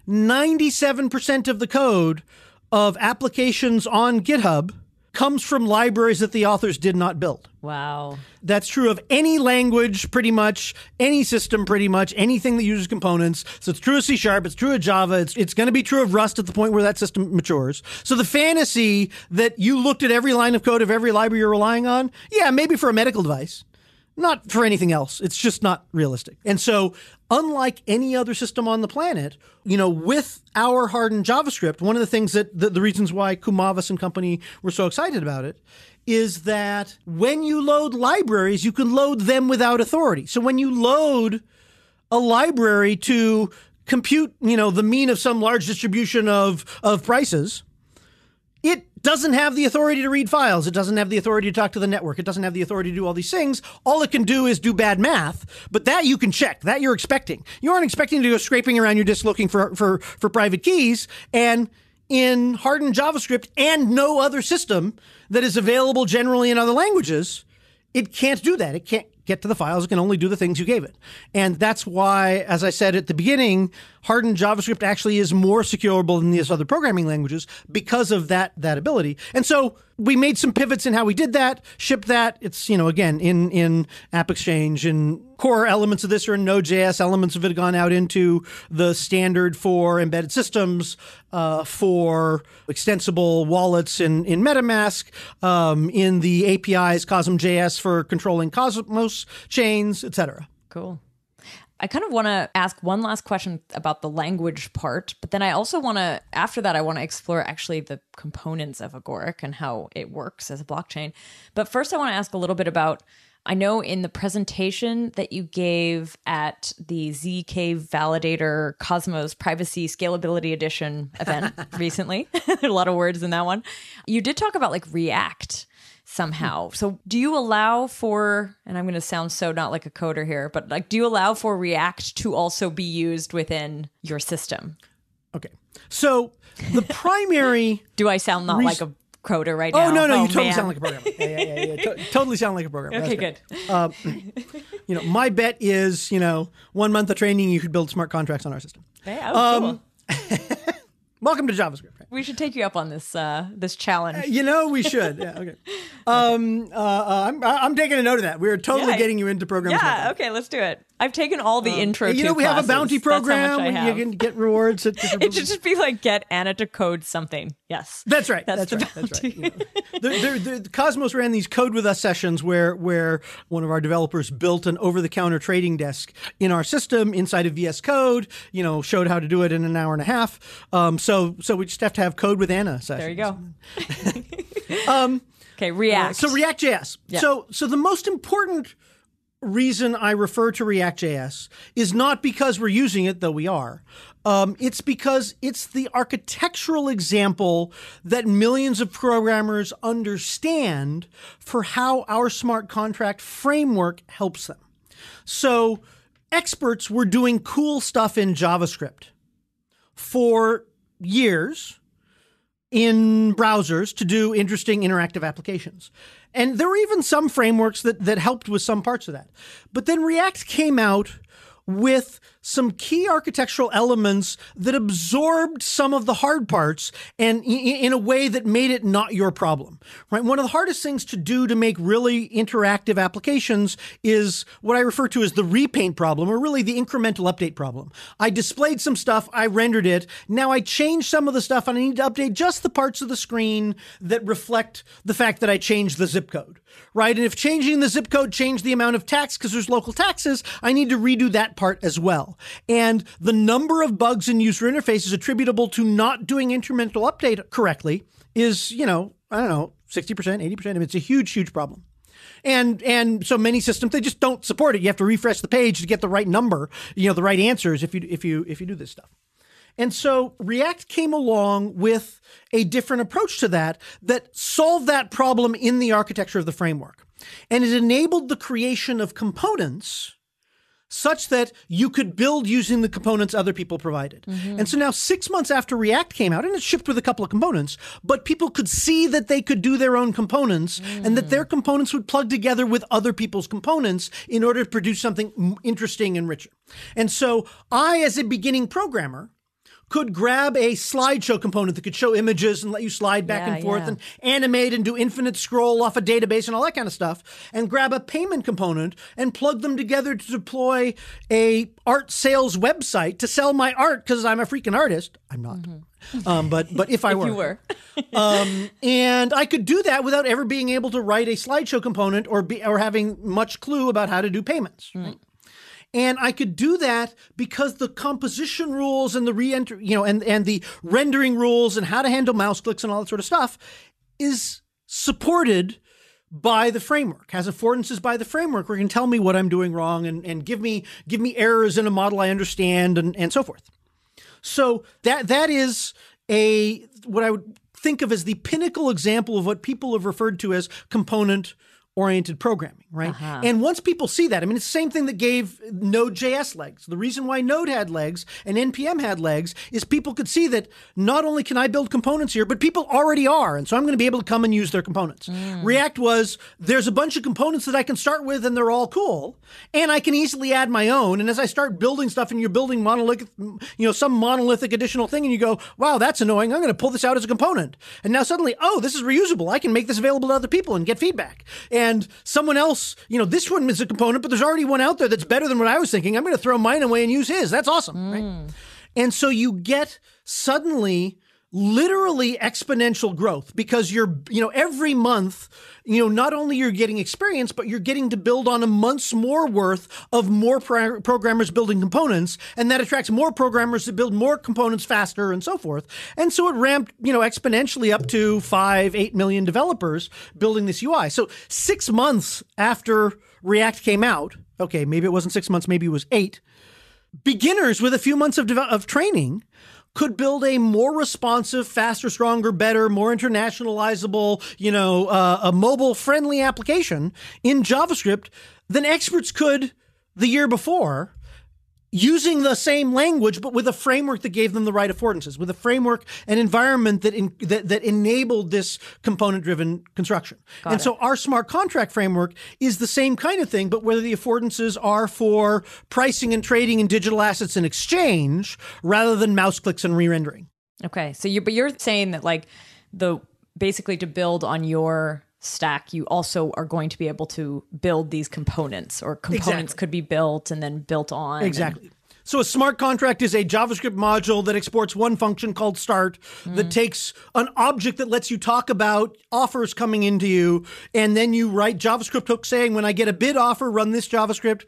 Ninety-seven percent of the code of applications on GitHub comes from libraries that the authors did not build. Wow. That's true of any language, pretty much, any system, pretty much, anything that uses components. So it's true of C sharp, it's true of Java, it's, it's going to be true of Rust at the point where that system matures. So the fantasy that you looked at every line of code of every library you're relying on, yeah, maybe for a medical device not for anything else. It's just not realistic. And so, unlike any other system on the planet, you know, with our hardened JavaScript, one of the things that the, the, reasons why Kumavis and company were so excited about it is that when you load libraries, you can load them without authority. So when you load a library to compute, you know, the mean of some large distribution of of prices, it doesn't have the authority to read files. It doesn't have the authority to talk to the network. It doesn't have the authority to do all these things. All it can do is do bad math, but that you can check. That you're expecting. You aren't expecting to go scraping around your disk looking for, for, for private keys. And in hardened JavaScript and no other system that is available generally in other languages, it can't do that. It can't get to the files. It can only do the things you gave it. And that's why, as I said at the beginning, hardened JavaScript actually is more securable than these other programming languages because of that that ability. And so we made some pivots in how we did that, ship that. It's, you know, again, in in App Exchange and core elements of this are in Node.js, elements of it gone out into the standard for embedded systems, uh, for extensible wallets in, in MetaMask, um, in the APIs, CosmJS for controlling Cosmos chains, etc. Cool. I kind of want to ask one last question about the language part, but then I also want to, after that, I want to explore actually the components of Agoric and how it works as a blockchain. But first, I want to ask a little bit about I know in the presentation that you gave at the ZK Validator Cosmos Privacy Scalability Edition event recently, a lot of words in that one, you did talk about like React somehow. Hmm. So do you allow for and I'm going to sound so not like a coder here, but like do you allow for React to also be used within your system? Okay. So the primary Do I sound not res- like a coder right oh, now? No, no, oh no, you totally man. sound like a programmer. Yeah, yeah, yeah, yeah. To- totally sound like a programmer. Okay, good. Uh, you know, my bet is, you know, one month of training you could build smart contracts on our system. Yeah, oh, um, cool. Welcome to JavaScript. Right? We should take you up on this uh, this challenge. Uh, you know, we should. Yeah. Okay. Um, uh, uh, I'm, I'm taking a note of that. We are totally yeah, getting you into programming. Yeah. Okay. Let's do it. I've taken all the um, intro. You know, we classes. have a bounty program. When have. you can get rewards. it should just be like get Anna to code something. Yes, that's right. That's, that's right. That's right. You know, Cosmos ran these code with us sessions where where one of our developers built an over the counter trading desk in our system inside of VS Code. You know, showed how to do it in an hour and a half. Um, so so we just have to have code with Anna sessions. There you go. um, okay, React. Uh, so React.js. Yeah. So so the most important reason I refer to React.js is not because we're using it, though we are. Um, it's because it's the architectural example that millions of programmers understand for how our smart contract framework helps them. So, experts were doing cool stuff in JavaScript for years in browsers to do interesting interactive applications. And there were even some frameworks that, that helped with some parts of that. But then React came out with some key architectural elements that absorbed some of the hard parts and in a way that made it not your problem, right? One of the hardest things to do to make really interactive applications is what I refer to as the repaint problem or really the incremental update problem. I displayed some stuff, I rendered it. Now I changed some of the stuff and I need to update just the parts of the screen that reflect the fact that I changed the zip code, right? And if changing the zip code changed the amount of tax because there's local taxes, I need to redo that part as well. And the number of bugs in user interfaces attributable to not doing incremental update correctly is, you know, I don't know, 60%, 80%. it's a huge, huge problem. And and so many systems they just don't support it. You have to refresh the page to get the right number, you know, the right answers if you if you if you do this stuff. And so React came along with a different approach to that that solved that problem in the architecture of the framework. And it enabled the creation of components such that you could build using the components other people provided. Mm-hmm. And so now, six months after React came out, and it shipped with a couple of components, but people could see that they could do their own components mm. and that mm. their components would plug together with other people's components in order to produce something interesting and richer. And so, I, as a beginning programmer, could grab a slideshow component that could show images and let you slide back yeah, and forth yeah. and animate and do infinite scroll off a database and all that kind of stuff, and grab a payment component and plug them together to deploy a art sales website to sell my art because I'm a freaking artist. I'm not. Mm-hmm. Um, but but if I if were, were. um, and I could do that without ever being able to write a slideshow component or be, or having much clue about how to do payments. Hmm. Right? And I could do that because the composition rules and the re-enter, you know, and, and the rendering rules and how to handle mouse clicks and all that sort of stuff is supported by the framework, has affordances by the framework where it can tell me what I'm doing wrong and, and give me give me errors in a model I understand and, and so forth. So that that is a what I would think of as the pinnacle example of what people have referred to as component oriented programming, right? Uh-huh. And once people see that, I mean, it's the same thing that gave Node.js legs. The reason why Node had legs and NPM had legs is people could see that not only can I build components here, but people already are. And so I'm going to be able to come and use their components. Mm. React was there's a bunch of components that I can start with and they're all cool. And I can easily add my own. And as I start building stuff and you're building monolithic, you know, some monolithic additional thing and you go, wow, that's annoying. I'm going to pull this out as a component. And now suddenly, oh, this is reusable. I can make this available to other people and get feedback. And and someone else, you know, this one is a component, but there's already one out there that's better than what I was thinking. I'm going to throw mine away and use his. That's awesome. Mm. Right? And so you get suddenly literally exponential growth because you're you know every month you know not only you're getting experience but you're getting to build on a month's more worth of more pro- programmers building components and that attracts more programmers to build more components faster and so forth and so it ramped you know exponentially up to five eight million developers building this ui so six months after react came out okay maybe it wasn't six months maybe it was eight beginners with a few months of, de- of training could build a more responsive, faster, stronger, better, more internationalizable, you know, uh, a mobile friendly application in JavaScript than experts could the year before using the same language but with a framework that gave them the right affordances with a framework and environment that in, that, that enabled this component driven construction Got and it. so our smart contract framework is the same kind of thing but whether the affordances are for pricing and trading in digital assets in exchange rather than mouse clicks and re-rendering okay so you but you're saying that like the basically to build on your stack, you also are going to be able to build these components, or components exactly. could be built and then built on. Exactly. And- so a smart contract is a JavaScript module that exports one function called start mm. that takes an object that lets you talk about offers coming into you, and then you write JavaScript hooks saying, when I get a bid offer, run this JavaScript.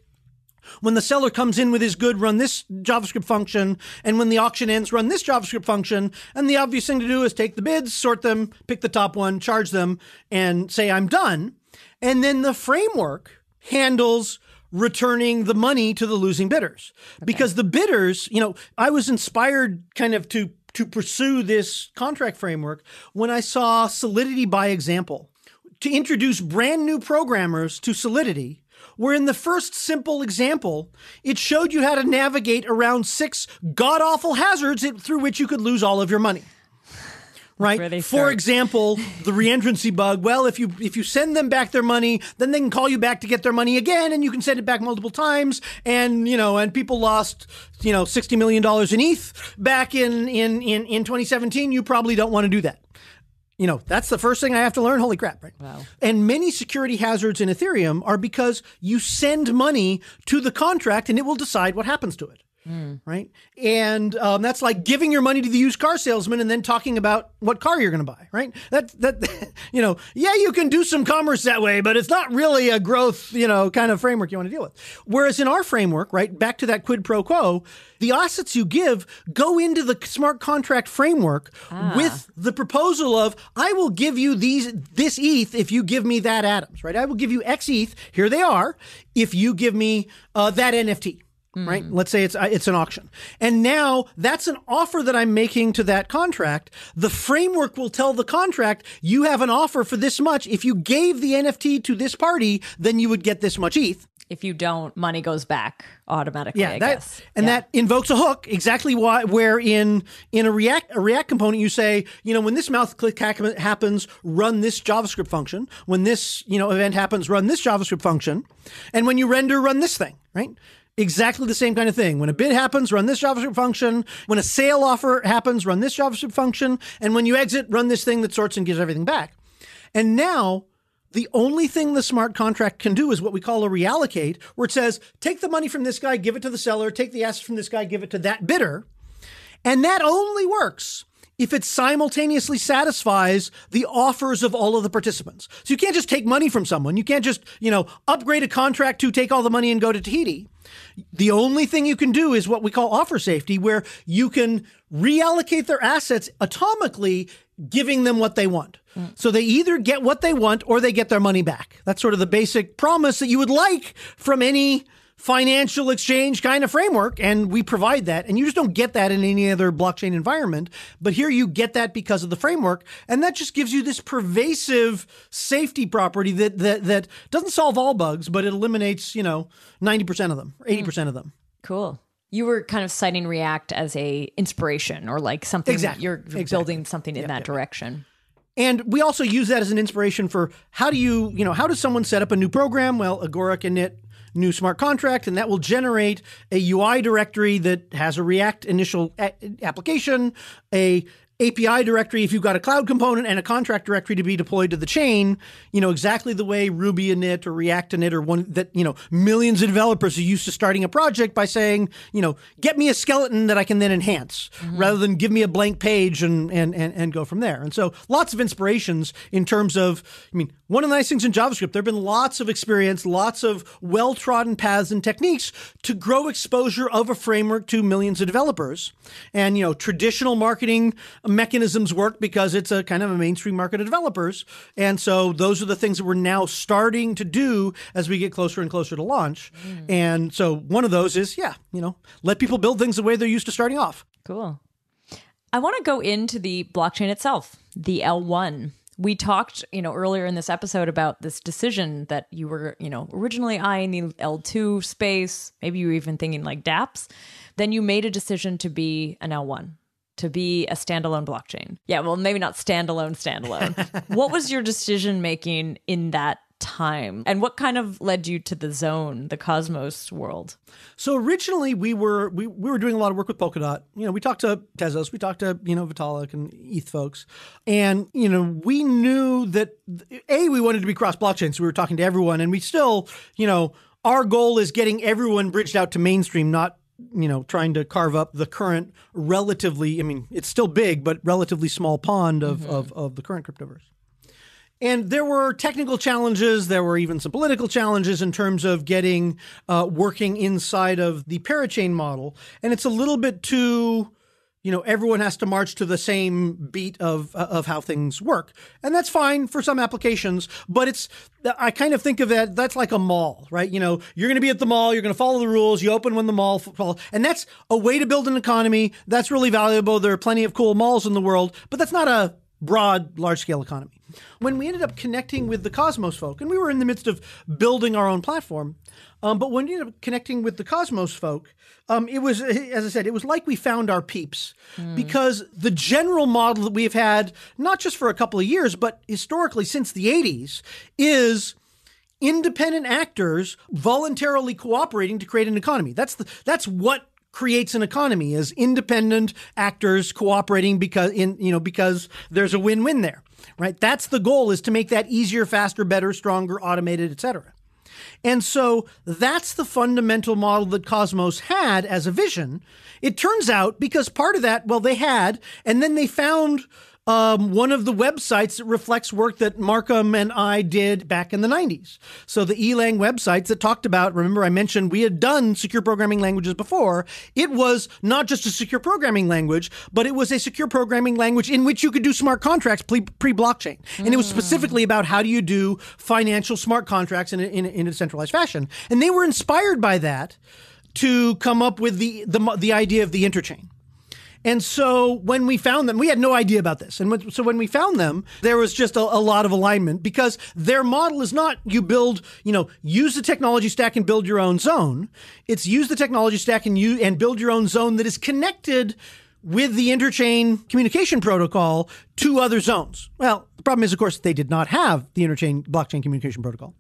When the seller comes in with his good, run this JavaScript function. And when the auction ends, run this JavaScript function. And the obvious thing to do is take the bids, sort them, pick the top one, charge them, and say, I'm done. And then the framework handles returning the money to the losing bidders okay. because the bidders, you know, I was inspired kind of to to pursue this contract framework when I saw Solidity by example to introduce brand new programmers to Solidity where in the first simple example, it showed you how to navigate around six god awful hazards through which you could lose all of your money. Right. For example, the reentrancy bug. Well, if you if you send them back their money, then they can call you back to get their money again, and you can send it back multiple times. And you know, and people lost you know sixty million dollars in ETH back in in in in 2017. You probably don't want to do that you know, that's the first thing I have to learn. Holy crap, right? Wow. And many security hazards in Ethereum are because you send money to the contract and it will decide what happens to it. Mm. Right. And um, that's like giving your money to the used car salesman and then talking about what car you're going to buy. Right. That, that, you know, yeah, you can do some commerce that way, but it's not really a growth, you know, kind of framework you want to deal with. Whereas in our framework, right, back to that quid pro quo, the assets you give go into the smart contract framework ah. with the proposal of, I will give you these, this ETH if you give me that Atoms, right? I will give you X ETH. Here they are. If you give me uh, that NFT Mm. Right. Let's say it's uh, it's an auction, and now that's an offer that I'm making to that contract. The framework will tell the contract you have an offer for this much. If you gave the NFT to this party, then you would get this much ETH if you don't, money goes back automatically. Yeah, I that, guess. and yeah. that invokes a hook. Exactly why, where in in a React a React component, you say, you know, when this mouth click happens, run this JavaScript function. When this you know event happens, run this JavaScript function, and when you render, run this thing. Right exactly the same kind of thing. When a bid happens, run this JavaScript function. When a sale offer happens, run this JavaScript function. And when you exit, run this thing that sorts and gives everything back. And now the only thing the smart contract can do is what we call a reallocate, where it says, take the money from this guy, give it to the seller, take the assets from this guy, give it to that bidder. And that only works if it simultaneously satisfies the offers of all of the participants. So you can't just take money from someone. You can't just, you know, upgrade a contract to take all the money and go to Tahiti. The only thing you can do is what we call offer safety, where you can reallocate their assets atomically, giving them what they want. Mm. So they either get what they want or they get their money back. That's sort of the basic promise that you would like from any financial exchange kind of framework. And we provide that. And you just don't get that in any other blockchain environment. But here you get that because of the framework. And that just gives you this pervasive safety property that that that doesn't solve all bugs, but it eliminates, you know, 90% of them, 80% mm. of them. Cool you were kind of citing react as a inspiration or like something exactly. you're exactly. building something in yep, that yep. direction and we also use that as an inspiration for how do you you know how does someone set up a new program well agora can it new smart contract, and that will generate a UI directory that has a React initial a- application, a API directory if you've got a cloud component and a contract directory to be deployed to the chain, you know, exactly the way Ruby init or React init or one that, you know, millions of developers are used to starting a project by saying, you know, get me a skeleton that I can then enhance mm-hmm. rather than give me a blank page and, and, and, and go from there. And so lots of inspirations in terms of, I mean, one of the nice things in JavaScript, there have been lots of experience, lots of well trodden paths and techniques to grow exposure of a framework to millions of developers. And, you know, traditional marketing mechanisms work because it's a kind of a mainstream market of developers. And so those are the things that we're now starting to do as we get closer and closer to launch. Mm. And so one of those is, yeah, you know, let people build things the way they're used to starting off. Cool. I want to go into the blockchain itself, the L1 we talked, you know, earlier in this episode about this decision that you were, you know, originally eyeing the L2 space. Maybe you were even thinking like dApps. Then you made a decision to be an L1, to be a standalone blockchain. Yeah, well, maybe not standalone, standalone. what was your decision making in that time? And what kind of led you to the zone, the cosmos world? So originally we were we, we were doing a lot of work with Polkadot. You know, we talked to Tezos, we talked to, you know, Vitalik and ETH folks. And, you know, we knew that A, we wanted to be cross blockchain. So we were talking to everyone and we still, you know, our goal is getting everyone bridged out to mainstream, not you know, trying to carve up the current relatively, I mean, it's still big, but relatively small pond of, mm-hmm. of, of the current cryptoverse. And there were technical challenges. There were even some political challenges in terms of getting uh, working inside of the parachain model. And it's a little bit too, you know, everyone has to march to the same beat of uh, of how things work, and that's fine for some applications. But it's I kind of think of that that's like a mall, right? You know, you're going to be at the mall, you're going to follow the rules. You open when the mall and that's a way to build an economy. That's really valuable. There are plenty of cool malls in the world, but that's not a broad, large scale economy. When we ended up connecting with the Cosmos folk, and we were in the midst of building our own platform, um, but when we ended up connecting with the Cosmos folk, um, it was, as I said, it was like we found our peeps mm. because the general model that we've had, not just for a couple of years, but historically since the 80s, is independent actors voluntarily cooperating to create an economy. That's the, that's what creates an economy as independent actors cooperating because in you know because there's a win-win there right that's the goal is to make that easier faster better stronger automated etc and so that's the fundamental model that Cosmos had as a vision. It turns out because part of that, well, they had, and then they found um, one of the websites that reflects work that Markham and I did back in the 90s. So the Elang websites that talked about, remember I mentioned we had done secure programming languages before. It was not just a secure programming language, but it was a secure programming language in which you could do smart contracts pre blockchain. And it was hmm. specifically about how do you do financial smart contracts in a, in, a, in a centralized fashion. And they were inspired by that to come up with the, the, the idea of the interchain. And so when we found them, we had no idea about this. And when, so when we found them, there was just a, a, lot of alignment because their model is not you build, you know, use the technology stack and build your own zone. It's use the technology stack and you and build your own zone that is connected with the interchain communication protocol to other zones. Well, the problem is, of course, they did not have the interchain blockchain communication protocol,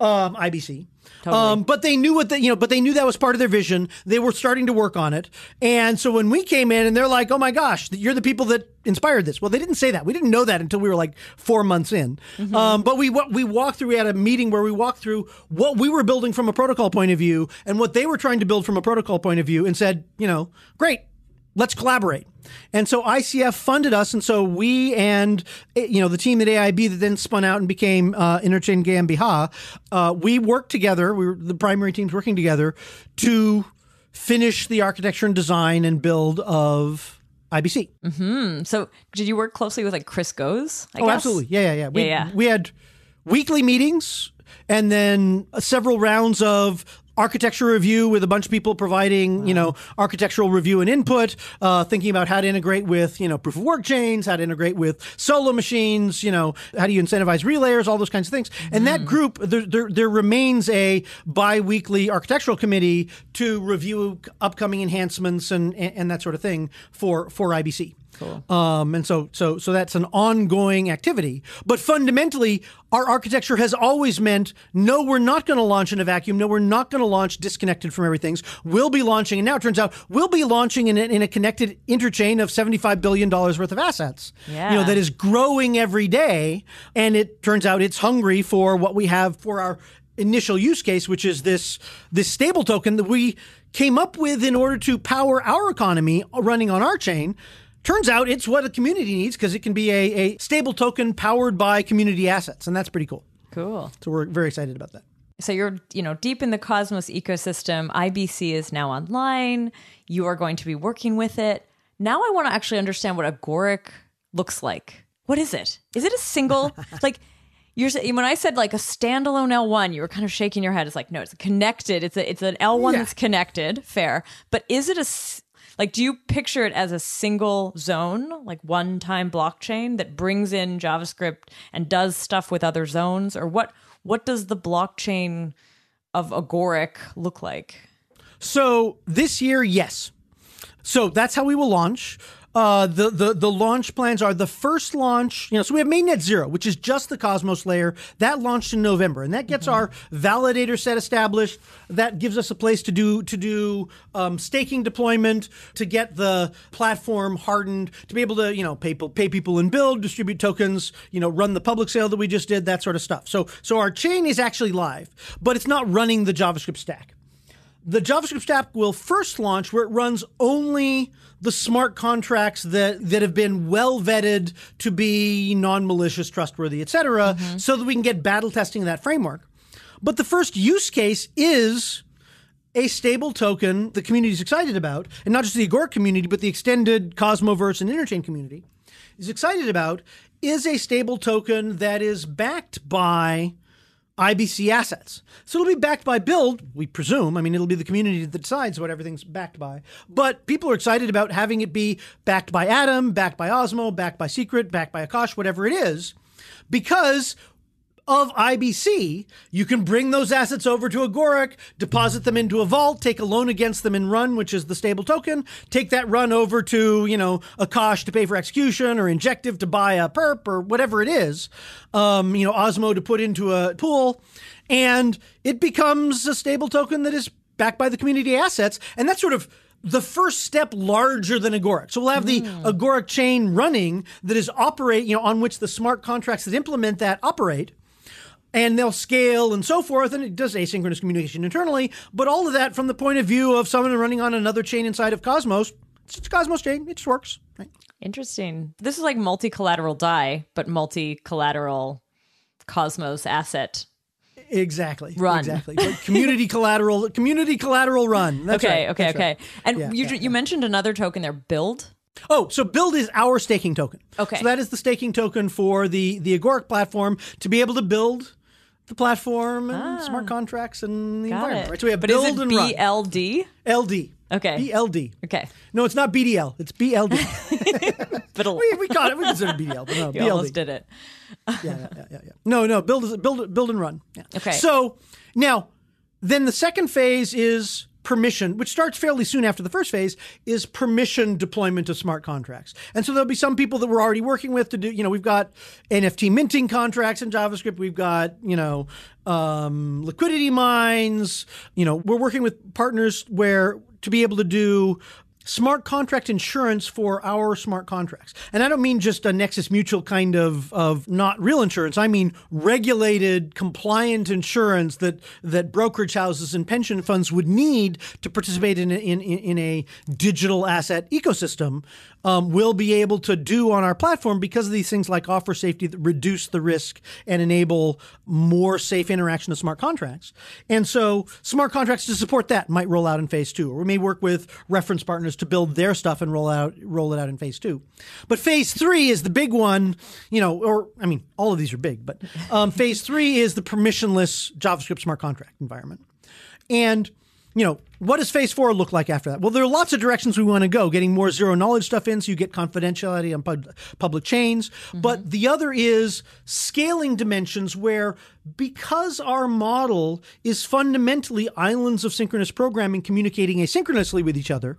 um, IBC. Totally. Um, but they knew what the, you know, but they knew that was part of their vision. They were starting to work on it. And so when we came in and they're like, oh my gosh, you're the people that inspired this. Well, they didn't say that. We didn't know that until we were like four months in. Mm-hmm. Um, but we we walked through. We had a meeting where we walked through what we were building from a protocol point of view and what they were trying to build from a protocol point of view, and said, you know, great, let's collaborate. And so ICF funded us, and so we and eh, you know the team at AIB that then spun out and became uh, Gambiha. uh, we worked together. We were the primary teams working together to finish the architecture and design and build of IBC. Mm-hmm. So did you work closely with like Chris Goes? I oh, guess? absolutely. Yeah, yeah, yeah. We, yeah, yeah. we had weekly meetings and then several rounds of architecture review with a bunch of people providing, you know, architectural review and input, uh, thinking about how to integrate with, you know, proof of work chains, how to integrate with solo machines, you know, how do you incentivize relayers, all those kinds of things. And mm. that mm-hmm. group, there, there, there, remains a bi-weekly architectural committee to review upcoming enhancements and, and, and that sort of thing for, for IBC. Cool. Um, and so, so, so that's an ongoing activity. But fundamentally, our architecture has always meant no, we're not going to launch in a vacuum. No, we're not going to launch disconnected from everything. We'll be launching, and now it turns out we'll be launching in a, in a connected interchain of seventy-five billion dollars worth of assets. Yeah. you know that is growing every day, and it turns out it's hungry for what we have for our initial use case, which is this this stable token that we came up with in order to power our economy running on our chain Turns out it's what a community needs because it can be a, a stable token powered by community assets. And that's pretty cool. Cool. So we're very excited about that. So you're, you know, deep in the Cosmos ecosystem. IBC is now online. You are going to be working with it. Now I want to actually understand what Agoric looks like. What is it? Is it a single like you're when I said like a standalone L1, you were kind of shaking your head. It's like no, it's connected. It's a it's an L1 yeah. that's connected. Fair, but is it a like, do you picture it as a single zone, like one time blockchain that brings in JavaScript and does stuff with other zones? Or what, what does the blockchain of Agoric look like? So this year, yes. So that's how we will launch uh, the, the the launch plans are the first launch. You know, so we have mainnet zero, which is just the Cosmos layer that launched in November, and that gets mm-hmm. our validator set established. That gives us a place to do to do um, staking deployment, to get the platform hardened, to be able to you know pay people pay people and build, distribute tokens, you know, run the public sale that we just did, that sort of stuff. So so our chain is actually live, but it's not running the JavaScript stack. The JavaScript stack will first launch where it runs only the smart contracts that that have been well vetted to be non-malicious, trustworthy, et mm-hmm. so that we can get battle testing that framework. But the first use case is a stable token the community is excited about, and not just the Agora community, but the extended Cosmoverse and Interchain community is excited about, is a stable token that is backed by IBC assets. So it'll be backed by build, we presume. I mean, it'll be the community that decides what everything's backed by. But people are excited about having it be backed by Atom, backed by Osmo, backed by Secret, backed by Akash, whatever it is, because of IBC, you can bring those assets over to Agoric, deposit them into a vault, take a loan against them in Run, which is the stable token, take that Run over to, you know, Akash to pay for execution or Injective to buy a perp or whatever it is, um, you know, Osmo to put into a pool, and it becomes a stable token that is backed by the community assets. And that's sort of the first step larger than Agoric. So we'll have the mm. Agoric chain running that is operate, you know, on which the smart contracts that implement that operate and they'll scale and so forth. And it does asynchronous communication internally, but all of that from the point of view of someone running on another chain inside of Cosmos. It's Cosmos chain. It just works. Right? Interesting. This is like multi collateral die, but multi collateral Cosmos asset Exactly. Run. Exactly. community collateral. Community collateral run. That's okay. Right. Okay. That's okay. Right. And yeah, you yeah, you yeah. mentioned another token there. Build. Oh, so build is our staking token. Okay. So that is the staking token for the the Agoric platform to be able to build the platform and ah, smart contracts and the environment. It. Right. So we have but build is it and BLD? LD. Okay. BLD. Okay. No, it's not BDL. It's BLD. we, we got it. We considered BDL. But no, you BLD. almost did it. yeah, yeah, yeah, yeah, No, no. Build, build, build and run. Yeah. Okay. So now, then the second phase is permission, which starts fairly soon after the first phase, is permission deployment of smart contracts. And so there'll be some people that we're already working with to do, you know, we've got NFT minting contracts in JavaScript, we've got, you know, um, liquidity mines, you know, we're working with partners where to be able to do smart contract insurance for our smart contracts. And I don't mean just a Nexus Mutual kind of, of not real insurance. I mean regulated, compliant insurance that, that brokerage houses and pension funds would need to participate in a, in, in a digital asset ecosystem um, will be able to do on our platform because of these things like offer safety that reduce the risk and enable more safe interaction of smart contracts. And so smart contracts to support that might roll out in phase two, or we may work with reference partners to build their stuff and roll out roll it out in phase two. But phase three is the big one, you know, or I mean, all of these are big, but um, phase three is the permissionless JavaScript smart contract environment. And you know, what does phase four look like after that? Well, there are lots of directions we want to go, getting more zero knowledge stuff in so you get confidentiality on pub- public chains. Mm-hmm. But the other is scaling dimensions where, because our model is fundamentally islands of synchronous programming communicating asynchronously with each other,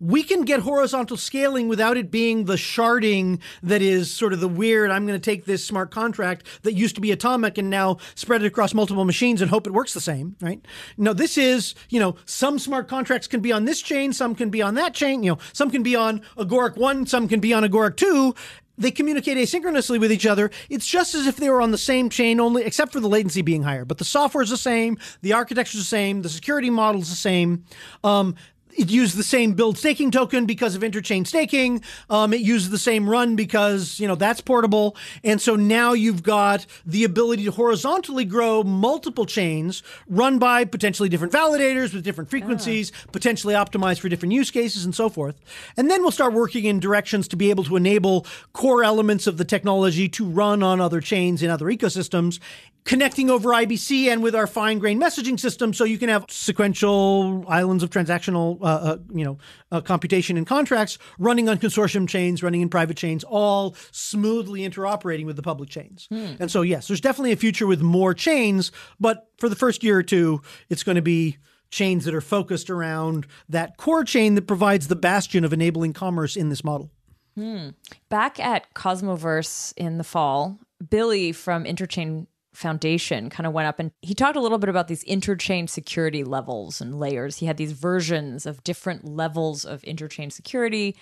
we can get horizontal scaling without it being the sharding that is sort of the weird, I'm going to take this smart contract that used to be atomic and now spread it across multiple machines and hope it works the same, right? No, this is, you know, some smart contracts can be on this chain, some can be on that chain, you know, some can be on Agoric 1, some can be on Agoric 2, they communicate asynchronously with each other. It's just as if they were on the same chain only, except for the latency being higher. But the software is the same, the architecture is the same, the security model is the same. Um, it used the same build staking token because of interchain staking. Um, it used the same run because you know that's portable, and so now you've got the ability to horizontally grow multiple chains run by potentially different validators with different frequencies, yeah. potentially optimized for different use cases and so forth. And then we'll start working in directions to be able to enable core elements of the technology to run on other chains in other ecosystems connecting over IBC and with our fine grained messaging system so you can have sequential islands of transactional uh, uh, you know uh, computation and contracts running on consortium chains, running in private chains, all smoothly interoperating with the public chains. Hmm. And so yes, there's definitely a future with more chains, but for the first year or two, it's going to be chains that are focused around that core chain that provides the bastion of enabling commerce in this model. Hmm. Back at Cosmoverse in the fall, Billy from Interchain Foundation kind of went up and he talked a little bit about these interchange security levels and layers. He had these versions of different levels of interchange security.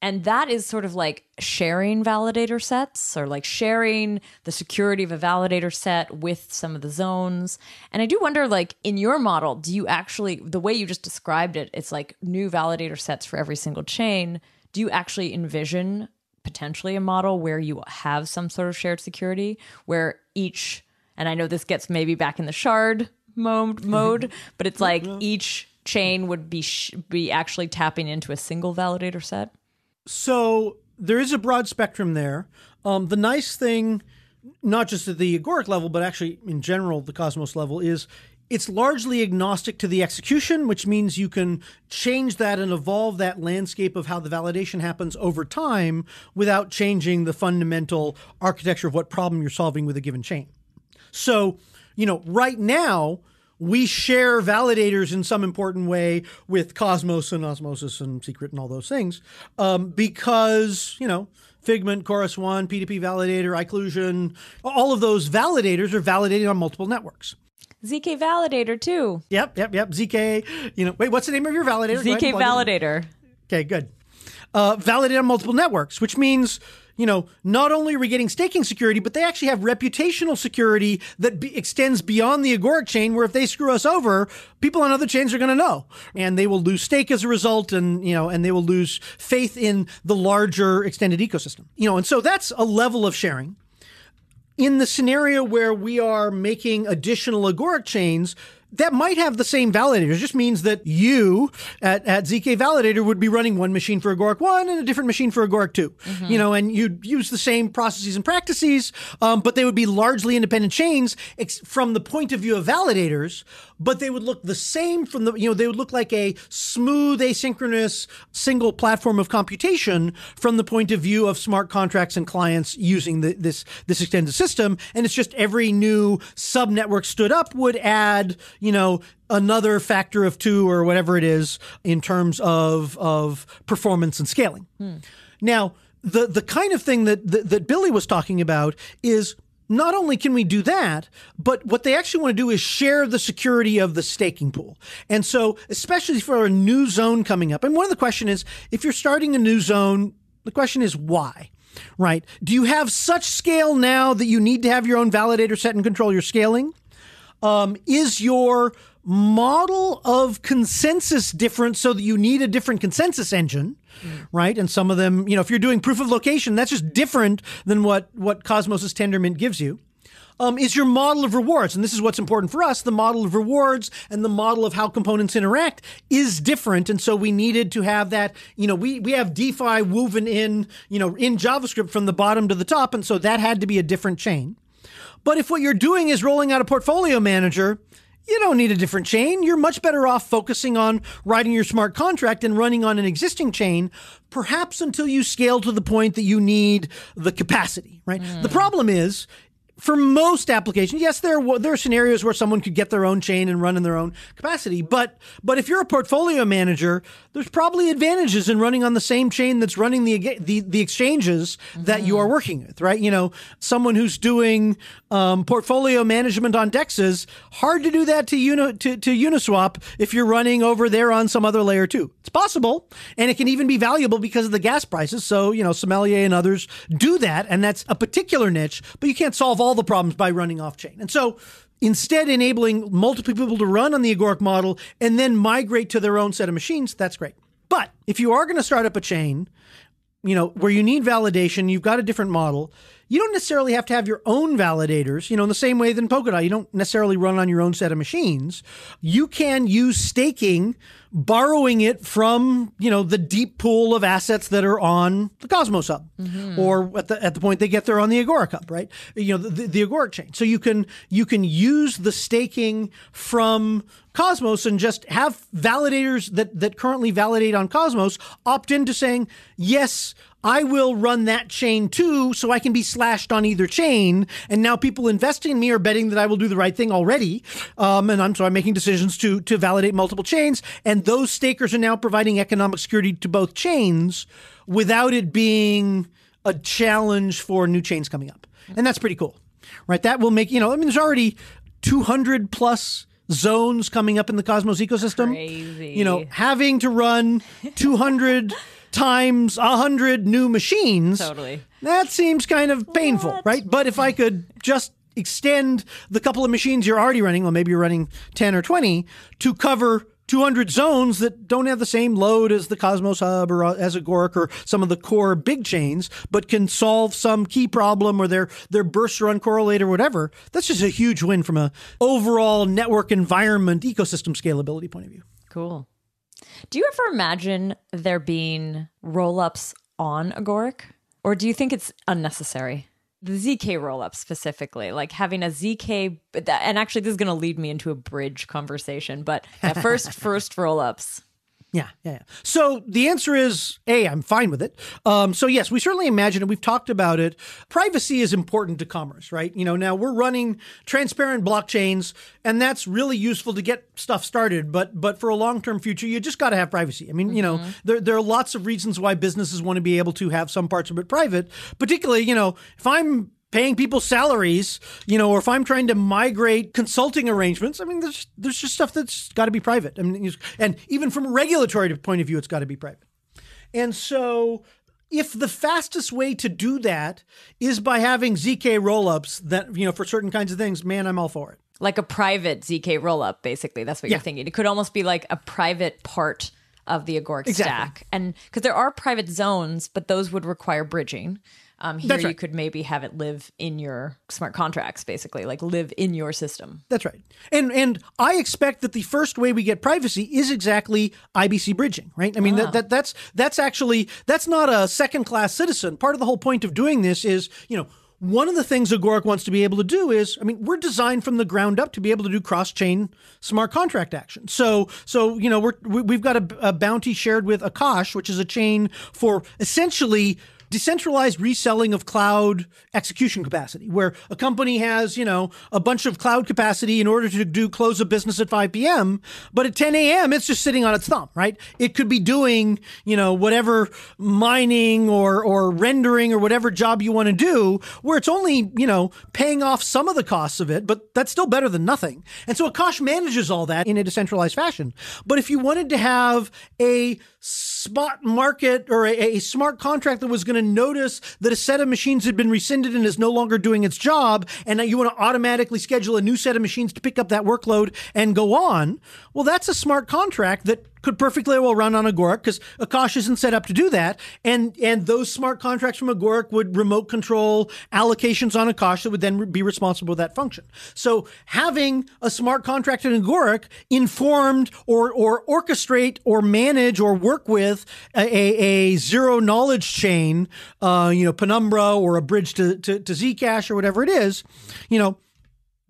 And that is sort of like sharing validator sets or like sharing the security of a validator set with some of the zones. And I do wonder, like, in your model, do you actually, the way you just described it, it's like new validator sets for every single chain. Do you actually envision potentially a model where you have some sort of shared security where each and I know this gets maybe back in the shard mode, mode but it's like each chain would be sh- be actually tapping into a single validator set. So there is a broad spectrum there. Um, the nice thing, not just at the agoric level, but actually in general, the cosmos level, is it's largely agnostic to the execution, which means you can change that and evolve that landscape of how the validation happens over time without changing the fundamental architecture of what problem you're solving with a given chain. So, you know, right now, we share validators in some important way with Cosmos and Osmosis and Secret and all those things um, because, you know, Figment, Chorus One, P2P validator, iClusion, all of those validators are validated on multiple networks. ZK validator too. Yep, yep, yep. ZK, you know, wait, what's the name of your validator? ZK validator. Okay, good uh, validated on multiple networks, which means you know, not only are we getting staking security, but they actually have reputational security that be- extends beyond the Agoric chain, where if they screw us over, people on other chains are going to know and they will lose stake as a result and, you know, and they will lose faith in the larger extended ecosystem. You know, and so that's a level of sharing. In the scenario where we are making additional Agoric chains, that might have the same validators. It just means that you at, at ZK Validator would be running one machine for Agoric 1 and a different machine for Agoric 2. Mm-hmm. You know, and you'd use the same processes and practices, um, but they would be largely independent chains ex- from the point of view of validators, but they would look the same from the, you know, they would look like a smooth, asynchronous, single platform of computation from the point of view of smart contracts and clients using the, this, this extended system. And it's just every new sub network stood up would add, you know, another factor of two or whatever it is in terms of, of performance and scaling. Hmm. Now, the, the kind of thing that, that, that Billy was talking about is not only can we do that, but what they actually want to do is share the security of the staking pool. And so, especially for a new zone coming up, and one of the question is, if you're starting a new zone, the question is why, right? Do you have such scale now that you need to have your own validator set and control your scaling? um, is your model of consensus different so that you need a different consensus engine mm. right and some of them you know if you're doing proof of location that's just different than what what cosmos's tendermint gives you um, is your model of rewards and this is what's important for us the model of rewards and the model of how components interact is different and so we needed to have that you know we we have defi woven in you know in javascript from the bottom to the top and so that had to be a different chain but if what you're doing is rolling out a portfolio manager, you don't need a different chain. You're much better off focusing on writing your smart contract and running on an existing chain, perhaps until you scale to the point that you need the capacity, right? Mm. The problem is for most applications, yes, there are, there are scenarios where someone could get their own chain and run in their own capacity. But but if you're a portfolio manager, there's probably advantages in running on the same chain that's running the the, the exchanges mm-hmm. that you are mm-hmm. working with, right? You know, someone who's doing um, portfolio management on Dexes, hard to do that to, Uni, to to Uniswap if you're running over there on some other layer too. It's possible, and it can even be valuable because of the gas prices. So you know, Sommelier and others do that, and that's a particular niche. But you can't solve all all the problems by running off chain. And so instead enabling multiple people to run on the agoric model and then migrate to their own set of machines, that's great. But if you are going to start up a chain, you know, where you need validation, you've got a different model. You don't necessarily have to have your own validators, you know, in the same way than Polkadot. You don't necessarily run on your own set of machines. You can use staking borrowing it from you know the deep pool of assets that are on the Cosmos Hub, mm-hmm. or at the at the point they get there on the Agora Hub, right? You know the, the Agoric chain. So you can you can use the staking from Cosmos and just have validators that that currently validate on Cosmos opt into saying yes. I will run that chain too, so I can be slashed on either chain. And now people investing in me are betting that I will do the right thing already, um, and I'm so I'm making decisions to to validate multiple chains, and those stakers are now providing economic security to both chains without it being a challenge for new chains coming up. And that's pretty cool, right? That will make, you know, I mean, there's already 200 plus zones coming up in the Cosmos ecosystem. Crazy. You know, having to run 200 times 100 new machines. Totally. That seems kind of painful, what? right? But if I could just extend the couple of machines you're already running, well, maybe you're running 10 or 20, to cover 200 zones that don't have the same load as the Cosmos Hub or uh, as Agoric or some of the core big chains, but can solve some key problem or their their burst or uncorrelate or whatever. That's just a huge win from a overall network environment ecosystem scalability point of view. Cool. Do you ever imagine there being roll ups on Agoric? Or do you think it's unnecessary? the zk rollup specifically like having a zk and actually this is going to lead me into a bridge conversation but first first rollups. Yeah, yeah, yeah. So the answer is A, I'm fine with it. Um, so, yes, we certainly imagine it. We've talked about it. Privacy is important to commerce, right? You know, now we're running transparent blockchains, and that's really useful to get stuff started. But but for a long term future, you just got to have privacy. I mean, mm-hmm. you know, mm-hmm. there, there are lots of reasons why businesses want to be able to have some parts of it private, particularly, you know, if I'm paying people salaries, you know, or if I'm trying to migrate consulting arrangements, I mean, there's there's just stuff that's got to be private. I mean, and even from a regulatory point of view, it's got to be private. And so, if the fastest way to do that is by having zk rollups that you know for certain kinds of things, man, I'm all for it. Like a private zk rollup, basically. That's what yeah. you're thinking. It could almost be like a private part of the agoric exactly. stack and because there are private zones but those would require bridging um, here right. you could maybe have it live in your smart contracts, basically, like live in your system. That's right. And and I expect that the first way we get privacy is exactly IBC bridging, right? I mean that, ah. that that's that's actually that's not a second class citizen. Part of the whole point of doing this is you know one of the things Agoric wants to be able to do is, I mean, we're designed from the ground up to be able to do cross-chain smart contract action. So, so you know, we're we, we have got a, a bounty shared with Akash, which is a chain for essentially decentralized reselling of cloud execution capacity, where a company has, you know, a bunch of cloud capacity in order to do close a business at 5 p.m., but at 10 a.m., it's just sitting on its thumb, right? It could be doing, you know, whatever mining or, or rendering or whatever job you want to do, where it's only, you know, paying off some of the costs of it, but that's still better than nothing. And so Akash manages all that in a decentralized fashion. But if you wanted to have a spot market or a, a smart contract that was going to notice that a set of machines had been rescinded and is no longer doing its job, and that you want to automatically schedule a new set of machines to pick up that workload and go on. Well, that's a smart contract that could perfectly well run on Agoric because Akash isn't set up to do that. And and those smart contracts from Agoric would remote control allocations on Akash that would then be responsible for that function. So having a smart contract in Agoric informed or or orchestrate or manage or work with a, a, a zero knowledge chain, uh, you know, Penumbra or a bridge to, to, to Zcash or whatever it is, you know,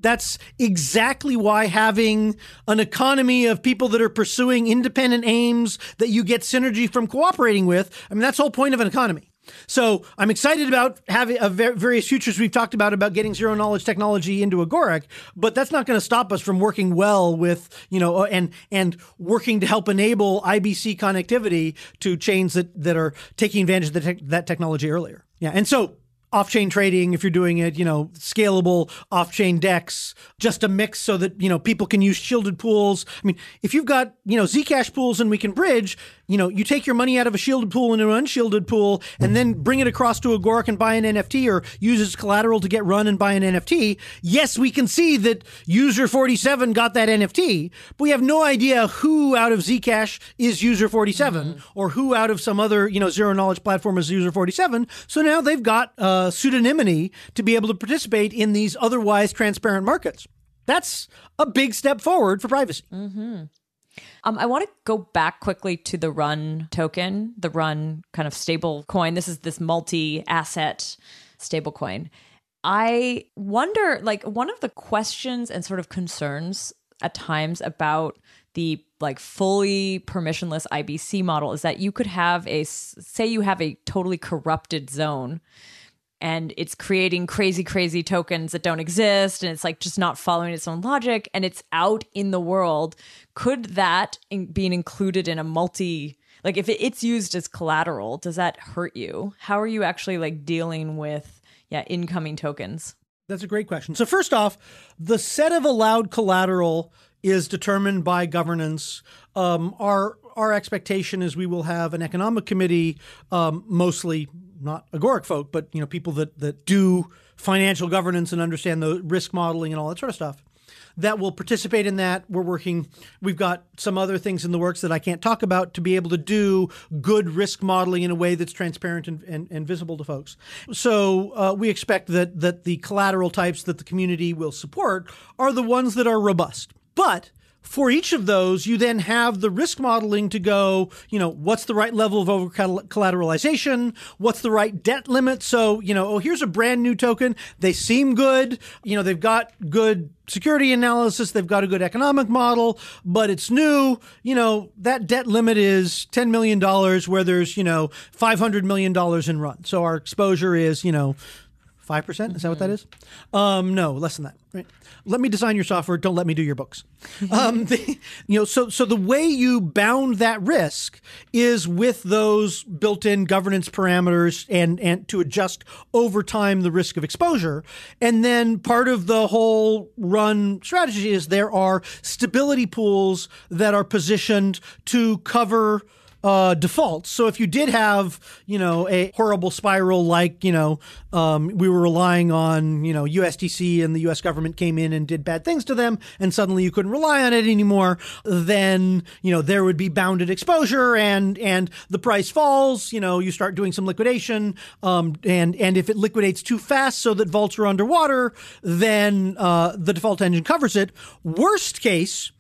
that's exactly why having an economy of people that are pursuing independent aims that you get synergy from cooperating with, I mean, that's the whole point of an economy. So I'm excited about having various futures we've talked about about getting zero knowledge technology into Agoric, but that's not going to stop us from working well with you know uh, and and working to help enable IBC connectivity to chains that that are taking advantage of te- that technology earlier. Yeah, and so off-chain trading if you're doing it you know scalable off-chain decks just a mix so that you know people can use shielded pools i mean if you've got you know zcash pools and we can bridge you know you take your money out of a shielded pool into an unshielded pool and then bring it across to agoric and buy an nft or use as collateral to get run and buy an nft yes we can see that user 47 got that nft but we have no idea who out of zcash is user 47 mm-hmm. or who out of some other you know zero knowledge platform is user 47 so now they've got uh, uh, pseudonymity to be able to participate in these otherwise transparent markets. That's a big step forward for privacy. Mm-hmm. Um, I want to go back quickly to the Run token, the Run kind of stable coin. This is this multi asset stable coin. I wonder, like, one of the questions and sort of concerns at times about the like fully permissionless IBC model is that you could have a say you have a totally corrupted zone and it's creating crazy, crazy tokens that don't exist. And it's like just not following its own logic and it's out in the world. Could that in- being included in a multi, like if it's used as collateral, does that hurt you? How are you actually like dealing with, yeah, incoming tokens? That's a great question. So, first off, the set of allowed collateral is determined by governance. Um, our our expectation is we will have an economic committee, um, mostly not agoric folk, but you know people that that do financial governance and understand the risk modeling and all that sort of stuff that will participate in that. We're working, we've got some other things in the works that I can't talk about to be able to do good risk modeling in a way that's transparent and, and, and visible to folks. So uh, we expect that, that the collateral types that the community will support are the ones that are robust. But for each of those, you then have the risk modeling to go, you know, what's the right level of over collateralization? What's the right debt limit? So, you know, oh, here's a brand new token. They seem good. You know, they've got good security analysis. They've got a good economic model, but it's new. You know, that debt limit is $10 million where there's, you know, $500 million in run. So our exposure is, you know, 5%. Is that what that mm-hmm. is? Um, no, less than that, right? let me design your software. Don't let me do your books. Um, the, you know, so so the way you bound that risk is with those built-in governance parameters and and to adjust over time the risk of exposure. And then part of the whole run strategy is there are stability pools that are positioned to cover uh, defaults. So if you did have, you know, a horrible spiral like, you know, um, we were relying on, you know, USDC and the US government came in and did bad things to them, and suddenly you couldn't rely on it anymore, then, you know, there would be bounded exposure and and the price falls, you know, you start doing some liquidation. Um, and and if it liquidates too fast so that vaults are underwater, then uh, the default engine covers it. Worst case,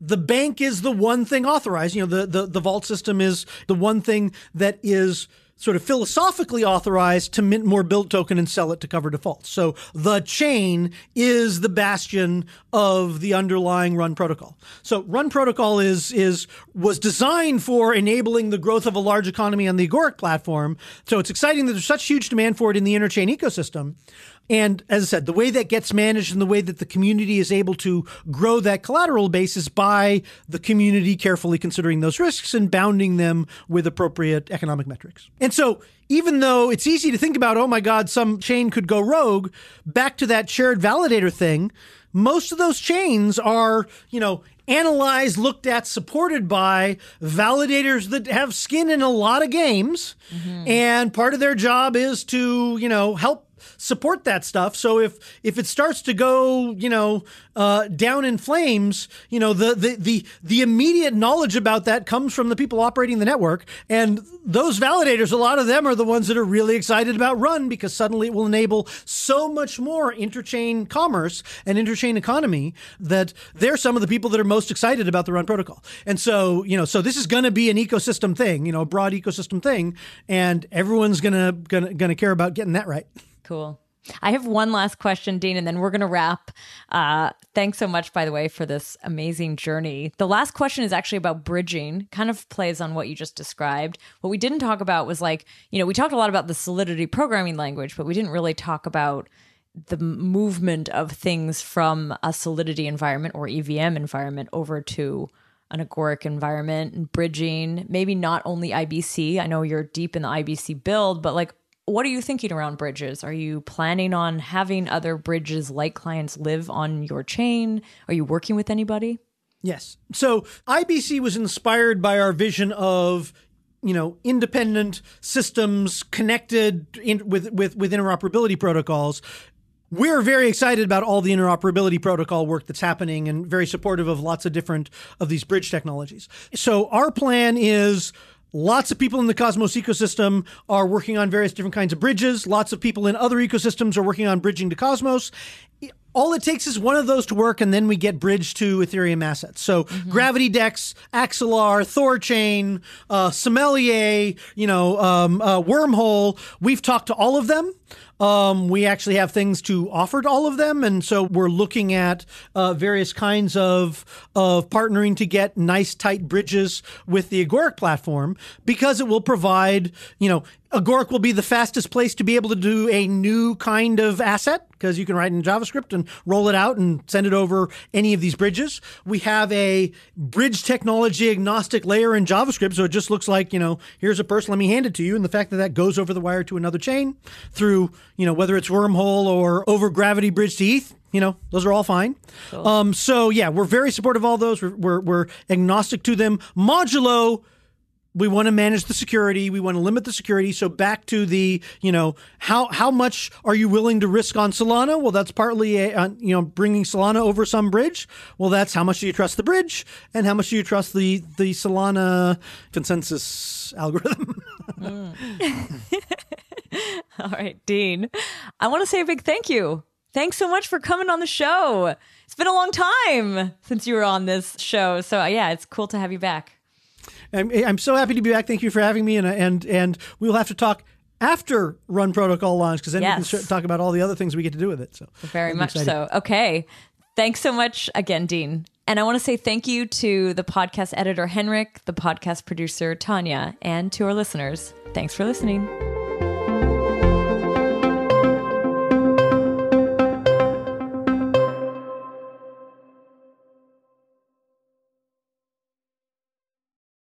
the bank is the one thing authorized. You know, the, the, the vault system is the one thing that is sort of philosophically authorized to mint more build token and sell it to cover defaults. So the chain is the bastion of the underlying run protocol. So run protocol is, is, was designed for enabling the growth of a large economy on the agoric platform. So it's exciting that there's such huge demand for it in the interchain ecosystem. And as I said, the way that gets managed and the way that the community is able to grow that collateral base is by the community carefully considering those risks and bounding them with appropriate economic metrics. And so, even though it's easy to think about, oh my God, some chain could go rogue, back to that shared validator thing, most of those chains are, you know, analyzed, looked at, supported by validators that have skin in a lot of games. Mm-hmm. And part of their job is to, you know, help support that stuff. So if if it starts to go, you know, uh, down in flames, you know, the, the the the immediate knowledge about that comes from the people operating the network, and those validators, a lot of them are the ones that are really excited about Run because suddenly it will enable so much more interchain commerce and interchain economy that they're some of the people that are most excited about the Run protocol. And so, you know, so this is going to be an ecosystem thing, you know, a broad ecosystem thing, and everyone's gonna gonna gonna care about getting that right. Cool. I have one last question, Dean, and then we're going to wrap. Uh, thanks so much, by the way, for this amazing journey. The last question is actually about bridging, kind of plays on what you just described. What we didn't talk about was like, you know, we talked a lot about the Solidity programming language, but we didn't really talk about the movement of things from a Solidity environment or EVM environment over to an agoric environment and bridging, maybe not only IBC. I know you're deep in the IBC build, but like what are you thinking around bridges? Are you planning on having other bridges like clients live on your chain? Are you working with anybody? Yes. So IBC was inspired by our vision of you know independent systems connected in, with with with interoperability protocols we're very excited about all the interoperability protocol work that's happening and very supportive of lots of different of these bridge technologies so our plan is Lots of people in the Cosmos ecosystem are working on various different kinds of bridges. Lots of people in other ecosystems are working on bridging to Cosmos. All it takes is one of those to work, and then we get bridged to Ethereum assets. So mm-hmm. Gravity Dex, Axelar, Thorchain, uh, Sommelier, you know, um, uh, Wormhole. We've talked to all of them. Um, we actually have things to offer to all of them, and so we're looking at uh, various kinds of of partnering to get nice tight bridges with the Agoric platform because it will provide you know Agoric will be the fastest place to be able to do a new kind of asset because you can write in JavaScript and roll it out and send it over any of these bridges. We have a bridge technology agnostic layer in JavaScript, so it just looks like, you know, here's a purse, let me hand it to you. And the fact that that goes over the wire to another chain through, you know, whether it's wormhole or over gravity bridge to ETH, you know, those are all fine. Cool. Um, so, yeah, we're very supportive of all those. We're, we're, we're agnostic to them. Modulo we want to manage the security. We want to limit the security. So back to the, you know, how how much are you willing to risk on Solana? Well, that's partly, a, you know, bringing Solana over some bridge. Well, that's how much do you trust the bridge, and how much do you trust the the Solana consensus algorithm. mm. All right, Dean, I want to say a big thank you. Thanks so much for coming on the show. It's been a long time since you were on this show, so uh, yeah, it's cool to have you back. I'm, I'm so happy to be back. Thank you for having me, and uh, and and we will have to talk after Run Protocol launch because then yes. we can talk about all the other things we get to do with it. So very much so. Okay, thanks so much again, Dean. And I want to say thank you to the podcast editor Henrik, the podcast producer Tanya, and to our listeners. Thanks for listening.